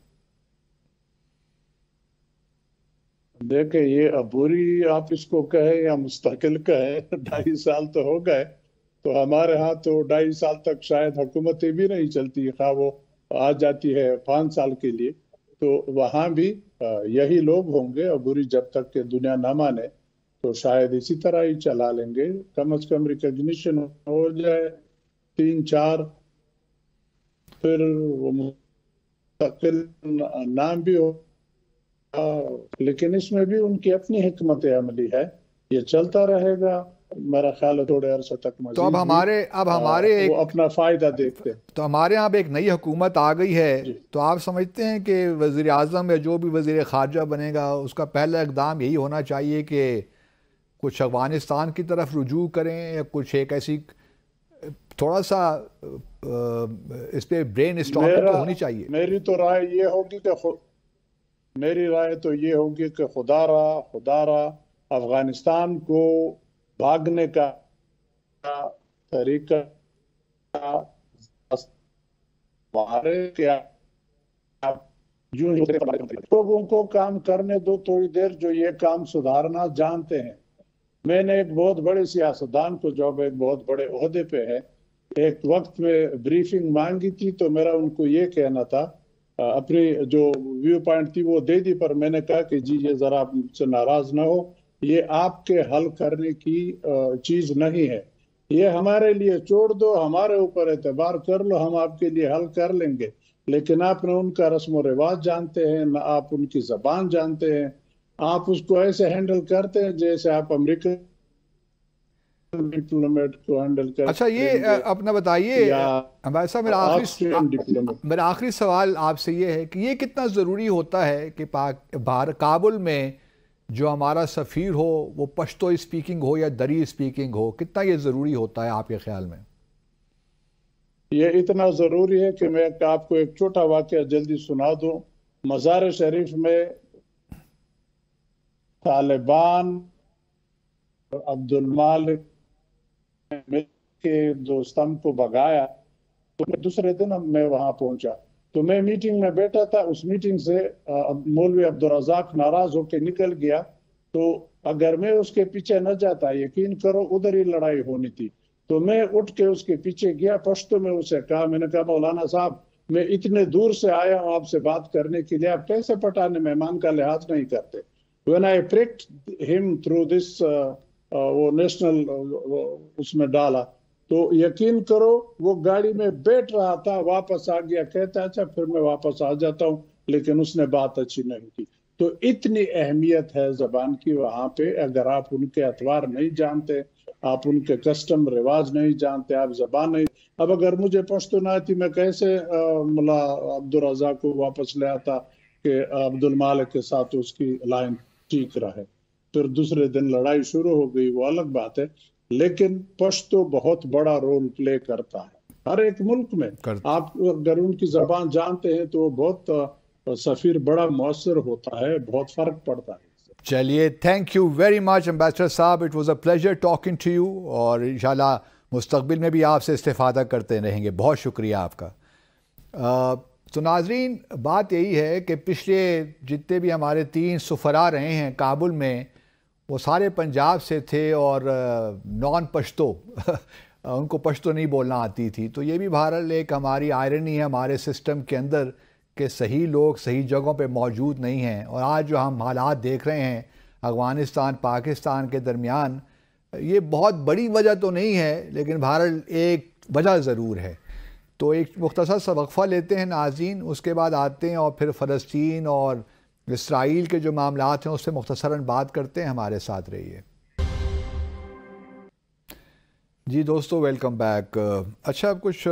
देखे ये अबूरी आप इसको कहें या मुस्तकिल कहें ढाई साल तो हो गए तो हमारे यहाँ तो ढाई साल तक शायद हुकूमतें भी नहीं चलती खा हाँ, वो आ जाती है पाँच साल के लिए तो वहाँ भी यही लोग होंगे अबूरी जब तक के दुनिया ना माने तो शायद इसी तरह ही चला लेंगे कम से कम रिकग्निशन हो जाए तीन चार फिर वो नाम भी हो लेकिन इसमें भी उनकी अपनी हिकमत अमली है ये चलता रहेगा मेरा ख्याल है थोड़े अरसों तक तो अब हमारे अब हमारे आ, एक, वो अपना फायदा देखते हैं तो हमारे यहाँ पे एक नई हुकूमत आ गई है तो आप समझते हैं कि वजीर आजम या जो भी वजीर खारजा बनेगा उसका पहला इकदाम यही होना चाहिए कि कुछ अफ़गानिस्तान की तरफ रुजू करें या कुछ एक ऐसी थोड़ा सा इस पर ब्रेन स्टॉपिंग तो होनी चाहिए मेरी तो राय ये होगी कि मेरी राय तो ये होगी कि खुदा रहा खुदा रहा अफगानिस्तान को भागने का तरीका लोगों को काम करने दो थोड़ी देर जो ये काम सुधारना जानते हैं मैंने एक बहुत बड़े सियासतदान को जॉब एक बहुत बड़े अहदे पे है एक वक्त में ब्रीफिंग मांगी थी तो मेरा उनको ये कहना था अपनी जो व्यू पॉइंट थी वो दे दी पर मैंने कहा कि जी ये ज़रा आप मुझसे नाराज़ ना हो ये आपके हल करने की चीज़ नहीं है ये हमारे लिए छोड़ दो हमारे ऊपर एतबार कर लो हम आपके लिए हल कर लेंगे लेकिन आप ना उनका रस्म व रिवाज जानते हैं ना आप उनकी जबान जानते हैं आप उसको ऐसे हैंडल करते हैं जैसे आप अमेरिकन डिप्लोमेट को हैंडल कर अच्छा ये अपना बताइए मेरा आखिरी मेरा आखिरी सवाल आपसे ये है कि ये कितना ज़रूरी होता है कि पाक भारत काबुल में जो हमारा सफ़ीर हो वो पश्तो स्पीकिंग हो या दरी स्पीकिंग हो कितना ये ज़रूरी होता है आपके ख्याल में ये इतना ज़रूरी है कि मैं आपको एक छोटा वाक्य जल्दी सुना दूं मज़ार शरीफ में तालिबान और अब्दुल मालिक के दो स्तंभ को भगाया तो दूसरे दिन हम मैं वहां पहुंचा तो मैं मीटिंग में बैठा था उस मीटिंग से मौलवी रजाक नाराज होकर निकल गया तो अगर मैं उसके पीछे न जाता यकीन करो उधर ही लड़ाई होनी थी तो मैं उठ के उसके पीछे गया पश्तो में उसे कहा मैंने कहा मौलाना साहब मैं इतने दूर से आया हूँ आपसे बात करने के लिए आप कैसे पटाने मेहमान का लिहाज नहीं करते when I pricked him through this uh, uh वो नेशनल uh, उसमें डाला तो यकीन करो वो गाड़ी में बैठ रहा था वापस आ गया कहता अच्छा फिर मैं वापस आ जाता हूँ लेकिन उसने बात अच्छी नहीं की तो इतनी अहमियत है जबान की वहां पे अगर आप उनके अतवार नहीं जानते आप उनके कस्टम रिवाज नहीं जानते आप जबान नहीं अब अगर मुझे पश्तो ना थी मैं कैसे मुला अब्दुल रजा को वापस ले आता कि अब्दुल मालिक के साथ उसकी लाइन ठीक रहे फिर दूसरे दिन लड़ाई शुरू हो गई वो अलग बात है लेकिन पश्तो बहुत बड़ा रोल प्ले करता है हर एक मुल्क में आप अगर उनकी जबान जानते हैं तो वो बहुत सफीर बड़ा मौसर होता है बहुत फर्क पड़ता है चलिए thank you very much ambassador साहब it was a pleasure talking to you और इन मुस्तबिल में भी आपसे इस्तेफादा करते रहेंगे बहुत शुक्रिया आपका तो नाजरीन बात यही है कि पिछले जितने भी हमारे तीन सफरा रहे हैं काबुल में वो सारे पंजाब से थे और नॉन पश्तो उनको पश्तो नहीं बोलना आती थी तो ये भी भारत एक हमारी आयरनी है हमारे सिस्टम के अंदर के सही लोग सही जगहों पे मौजूद नहीं हैं और आज जो हम हालात देख रहे हैं अफ़गानिस्तान पाकिस्तान के दरमियान ये बहुत बड़ी वजह तो नहीं है लेकिन भारत एक वजह ज़रूर है तो एक मुख्तर सा वक्फ़ा लेते हैं नाजीन उसके बाद आते हैं और फिर फ़लस्तीन और इसराइल के जो मामला हैं उस पर मुख्तसरा बात करते हैं हमारे साथ रहिए जी दोस्तों वेलकम बैक अच्छा अब कुछ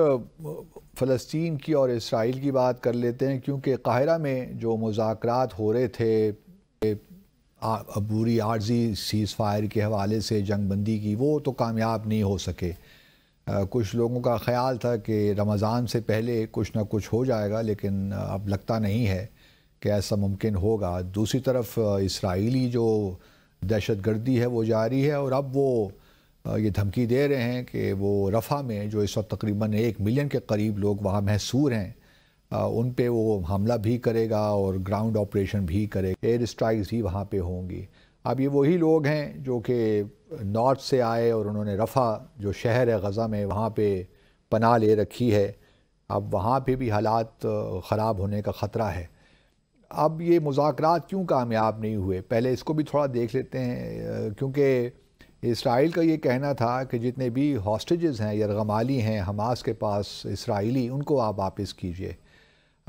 फ़लस्तीन की और इसराइल की बात कर लेते हैं क्योंकि काहिरा में जो मुजाकर हो रहे थे अबूरी आर्जी सीज़ फायर के हवाले से जंग बंदी की वो तो कामयाब नहीं हो सके कुछ लोगों का ख्याल था कि रमज़ान से पहले कुछ ना कुछ हो जाएगा लेकिन अब लगता नहीं है कि ऐसा मुमकिन होगा दूसरी तरफ इसराइली जो दहशत है वो जारी है और अब वो ये धमकी दे रहे हैं कि वो रफ़ा में जो इस वक्त तकरीबन एक मिलियन के करीब लोग वहाँ महसूर हैं उन पे वो हमला भी करेगा और ग्राउंड ऑपरेशन भी करेगा एयर स्ट्राइक्स भी वहाँ पे होंगी अब ये वही लोग हैं जो कि नॉर्थ से आए और उन्होंने रफ़ा जो शहर है गज़ा में वहाँ पे पनाह ले रखी है अब वहाँ पे भी हालात ख़राब होने का ख़तरा है अब ये मुजाकर क्यों कामयाब नहीं हुए पहले इसको भी थोड़ा देख लेते हैं क्योंकि इसराइल का ये कहना था कि जितने भी हॉस्टेज हैं यरगमाली हैं हमास के पास इसराइली उनको आप वापस कीजिए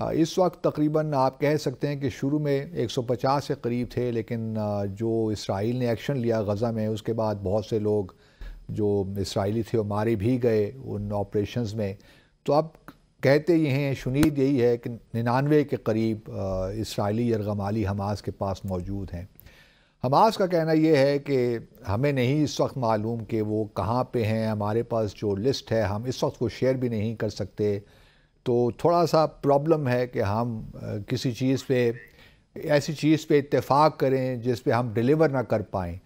इस वक्त तकरीबन आप कह सकते हैं कि शुरू में 150 के करीब थे लेकिन जो इसराइल ने एक्शन लिया गज़ा में उसके बाद बहुत से लोग जो इसराइली थे वो मारे भी गए उन ऑपरेशन में तो अब कहते ये हैं शुनीद यही है कि निन्यानवे के करीब इसराइली यरगमाली हमास के पास मौजूद हैं हमास का कहना यह है कि हमें नहीं इस वक्त मालूम कि वो कहाँ पे हैं हमारे पास जो लिस्ट है हम इस वक्त वो शेयर भी नहीं कर सकते तो थोड़ा सा प्रॉब्लम है कि हम किसी चीज़ पे ऐसी चीज़ पे इतफ़ाक़ करें जिस पे हम डिलीवर ना कर पाएँ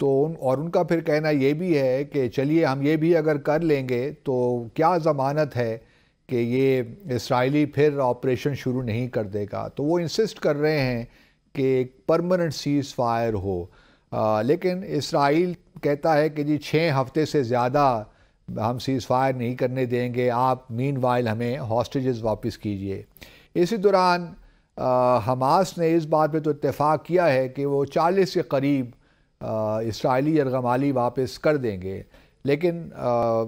तो उन और उनका फिर कहना ये भी है कि चलिए हम ये भी अगर कर लेंगे तो क्या ज़मानत है कि ये इसराइली फिर ऑपरेशन शुरू नहीं कर देगा तो वो इंसिस्ट कर रहे हैं कि एक परमानेंट सीज़ फायर हो आ, लेकिन इसराइल कहता है कि जी छः हफ्ते से ज़्यादा हम सीज़ फायर नहीं करने देंगे आप मीन वाइल हमें हॉस्टेज वापस कीजिए इसी दौरान हमास ने इस बात पे तो इतफ़ाक़ किया है कि वो 40 के करीब इसराइली यरगमाली वापस कर देंगे लेकिन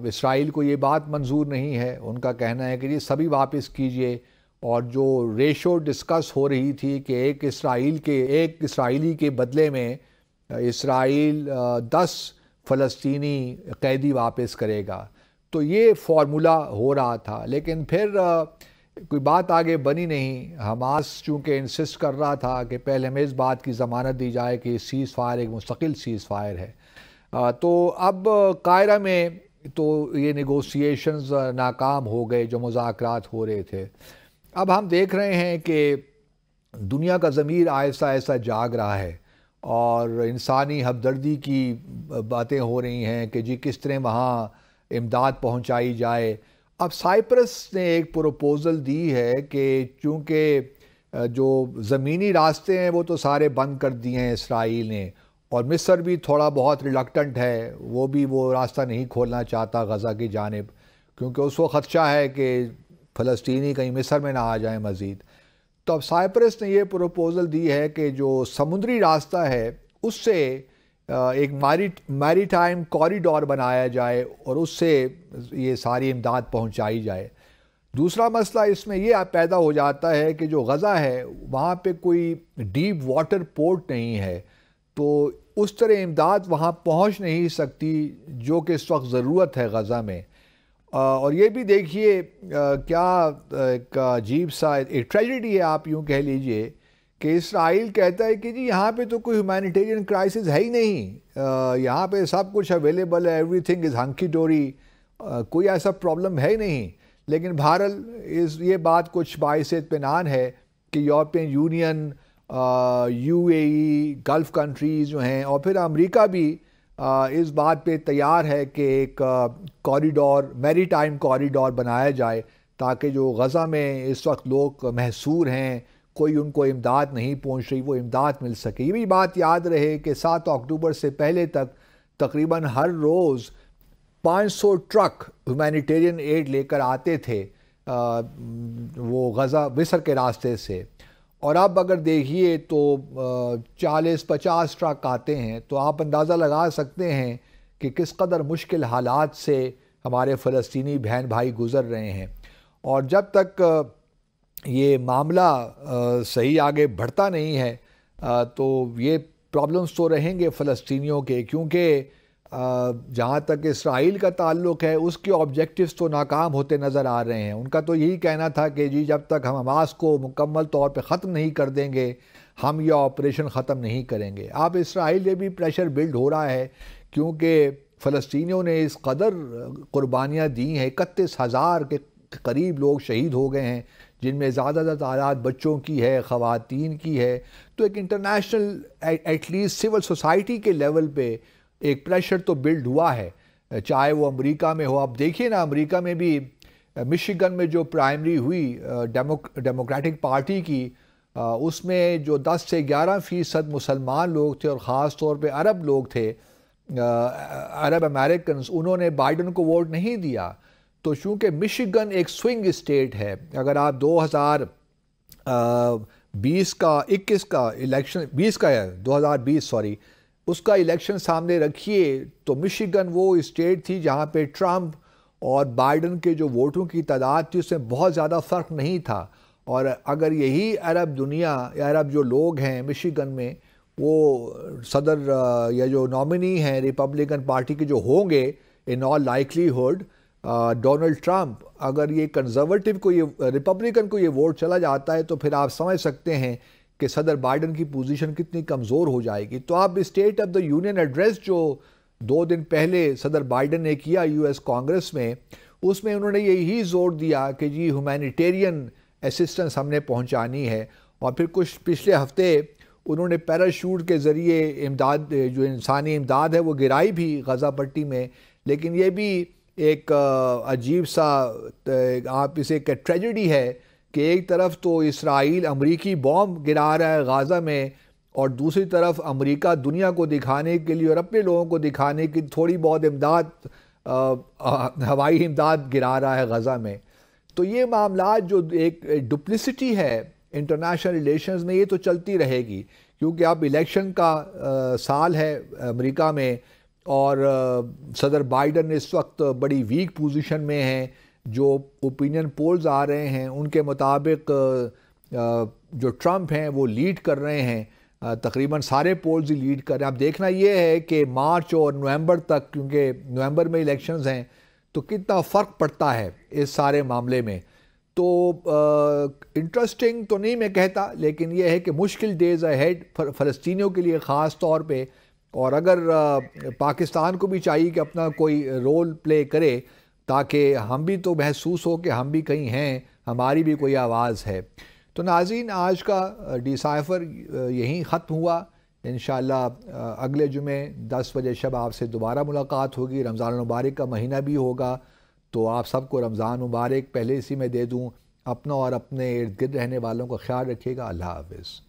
इसराइल को ये बात मंजूर नहीं है उनका कहना है कि ये सभी वापस कीजिए और जो रेशो डिस्कस हो रही थी कि एक इसराइल के एक इसराइली के बदले में इसराइल दस फ़लस्तीनी कैदी वापस करेगा तो ये फार्मूला हो रहा था लेकिन फिर कोई बात आगे बनी नहीं हमास चूँकि इंसिस्ट कर रहा था कि पहले हमें इस बात की ज़मानत दी जाए कि सीज़ फायर एक मुस्तकिल सीज़ फायर है तो अब कायरा में तो ये निगोसिएशंस नाकाम हो गए जो मुजाकर हो रहे थे अब हम देख रहे हैं कि दुनिया का ज़मीर आहिस्ता आहिस्ता जाग रहा है और इंसानी हमदर्दी की बातें हो रही हैं कि जी किस तरह वहाँ इमदाद पहुँचाई जाए अब साइप्रस ने एक प्रोपोज़ल दी है कि चूँकि जो ज़मीनी रास्ते हैं वो तो सारे बंद कर दिए हैं इसराइल ने और मिस्र भी थोड़ा बहुत रिलकटेंट है वो भी वो रास्ता नहीं खोलना चाहता गज़ा की जानब क्योंकि उसको ख़दशा है कि फ़लस्तनी कहीं मिस्र में ना आ जाए मज़ीद तो अब साइप्रस ने यह प्रपोज़ल दी है कि जो समुद्री रास्ता है उससे एक मारी मैरी टाइम कॉरिडोर बनाया जाए और उससे ये सारी इमदाद पहुंचाई जाए दूसरा मसला इसमें यह पैदा हो जाता है कि जो गज़ा है वहाँ पे कोई डीप वाटर पोर्ट नहीं है तो उस तरह इमदाद वहाँ पहुँच नहीं सकती जो कि इस वक्त ज़रूरत है गज़ा में और ये भी देखिए क्या एक अजीब सा एक ट्रेजिडी है आप यूँ कह लीजिए कि इसराइल कहता है कि जी यहाँ पे तो कोई ह्यूमैनिटेरियन क्राइसिस है ही नहीं यहाँ पे सब कुछ अवेलेबल है एवरीथिंग इज़ हंकी डोरी कोई ऐसा प्रॉब्लम है ही नहीं लेकिन भारत इस ये बात कुछ बायस इतमान है कि European Union U A Gulf countries जो हैं और फिर अमरीका भी इस बात पे तैयार है कि एक कॉरिडोर मेरी टाइम कॉरिडोर बनाया जाए ताकि जो गज़ा में इस वक्त लोग महसूर हैं कोई उनको इमदाद नहीं पहुंच रही वो इमदाद मिल सके ये भी बात याद रहे कि सात अक्टूबर से पहले तक तकरीबन हर रोज़ 500 ट्रक ह्यूमैनिटेरियन एड लेकर आते थे आ, वो गज़ा विसर के रास्ते से और आप अगर देखिए तो चालीस पचास ट्रक आते हैं तो आप अंदाज़ा लगा सकते हैं कि किस कदर मुश्किल हालात से हमारे फ़लस्तनी बहन भाई गुज़र रहे हैं और जब तक ये मामला सही आगे बढ़ता नहीं है तो ये प्रॉब्लम्स तो रहेंगे फ़लस्तियों के क्योंकि जहाँ तक इसराइल का ताल्लुक है उसके ऑब्जेक्टिव्स तो नाकाम होते नज़र आ रहे हैं उनका तो यही कहना था कि जी जब तक हम हमास को मुकम्मल तौर पे ख़त्म नहीं कर देंगे हम यह ऑपरेशन ख़त्म नहीं करेंगे आप इसराइल पे भी प्रेशर बिल्ड हो रहा है क्योंकि फ़लस्तियों ने इस कदर कुर्बानियाँ दी हैं इकतीस हज़ार के करीब लोग शहीद हो गए हैं जिनमें ज़्यादातर तादाद बच्चों की है ख़वातीन की है तो एक इंटरनेशनल एटलीस्ट सिविल सोसाइटी के लेवल पर एक प्रेशर तो बिल्ड हुआ है चाहे वो अमेरिका में हो आप देखिए ना अमेरिका में भी मिशिगन में जो प्राइमरी हुई डेमो डेमोक्रेटिक पार्टी की उसमें जो 10 से 11 फ़ीसद मुसलमान लोग थे और ख़ास तौर पे अरब लोग थे अरब अमेरिकन उन्होंने बाइडन को वोट नहीं दिया तो चूँकि मिशिगन एक स्विंग स्टेट है अगर आप 2020 का 21 का इलेक्शन 20 का है 2020 सॉरी उसका इलेक्शन सामने रखिए तो मिशिगन वो स्टेट थी जहाँ पे ट्रंप और बाइडन के जो वोटों की तादाद थी उसमें बहुत ज़्यादा फ़र्क नहीं था और अगर यही अरब दुनिया या अरब जो लोग हैं मिशिगन में वो सदर या जो नॉमिनी हैं रिपब्लिकन पार्टी के जो होंगे in all likelihood Donald Trump अगर ये कंजर्वेटिव को ये रिपब्लिकन को ये वोट चला जाता है तो फिर आप समझ सकते हैं कि सदर बाइडन की पोजीशन कितनी कमज़ोर हो जाएगी तो आप state of the union address जो दो दिन पहले सदर बाइडन ने किया यूएस कांग्रेस में उसमें उन्होंने यही जोर दिया कि जी ह्यूमैनिटेरियन असिस्टेंस हमने पहुंचानी है और फिर कुछ पिछले हफ्ते उन्होंने पैराशूट के ज़रिए इमदाद जो इंसानी इमदाद है वो गिराई भी गज़ा पट्टी में लेकिन ये भी एक अजीब सा आप इसे एक ट्रेजडी है कि एक तरफ तो इसराइल अमरीकी बॉम्ब गिरा रहा है गाज़ा में और दूसरी तरफ अमरीका दुनिया को दिखाने के लिए और अपने लोगों को दिखाने की थोड़ी बहुत इमदाद हवाई इमदाद गिरा रहा है गज़ा में तो ये मामला जो एक डुप्लिसिटी है इंटरनेशनल रिलेशंस में ये तो चलती रहेगी क्योंकि अब इलेक्शन का आ, साल है अमेरिका में और आ, सदर बाइडन इस वक्त बड़ी वीक पोजीशन में हैं जो ओपिनियन पोल्स आ रहे हैं उनके मुताबिक जो ट्रम्प हैं वो लीड कर रहे हैं तकरीबन सारे पोल्स ही लीड कर रहे हैं अब देखना ये है कि मार्च और नवंबर तक क्योंकि नवंबर में इलेक्शंस हैं तो कितना फ़र्क पड़ता है इस सारे मामले में तो इंटरेस्टिंग तो नहीं मैं कहता लेकिन यह है कि मुश्किल डेज़ अहेड फ़लस्तियों के लिए ख़ास तौर पर और अगर आ, पाकिस्तान को भी चाहिए कि अपना कोई रोल प्ले करे ताकि हम भी तो महसूस हो कि हम भी कहीं हैं हमारी भी कोई आवाज़ है तो नाजीन आज का डिसाइफ़र यहीं ख़त्म हुआ इन अगले जुमे दस बजे शब आपसे दोबारा मुलाकात होगी रमज़ान मुबारक का महीना भी होगा तो आप सबको रमज़ान मुबारक पहले इसी में दे दूँ अपना और अपने इर्द गिर्द रहने वालों का ख्याल रखिएगा अल्लाह हाफ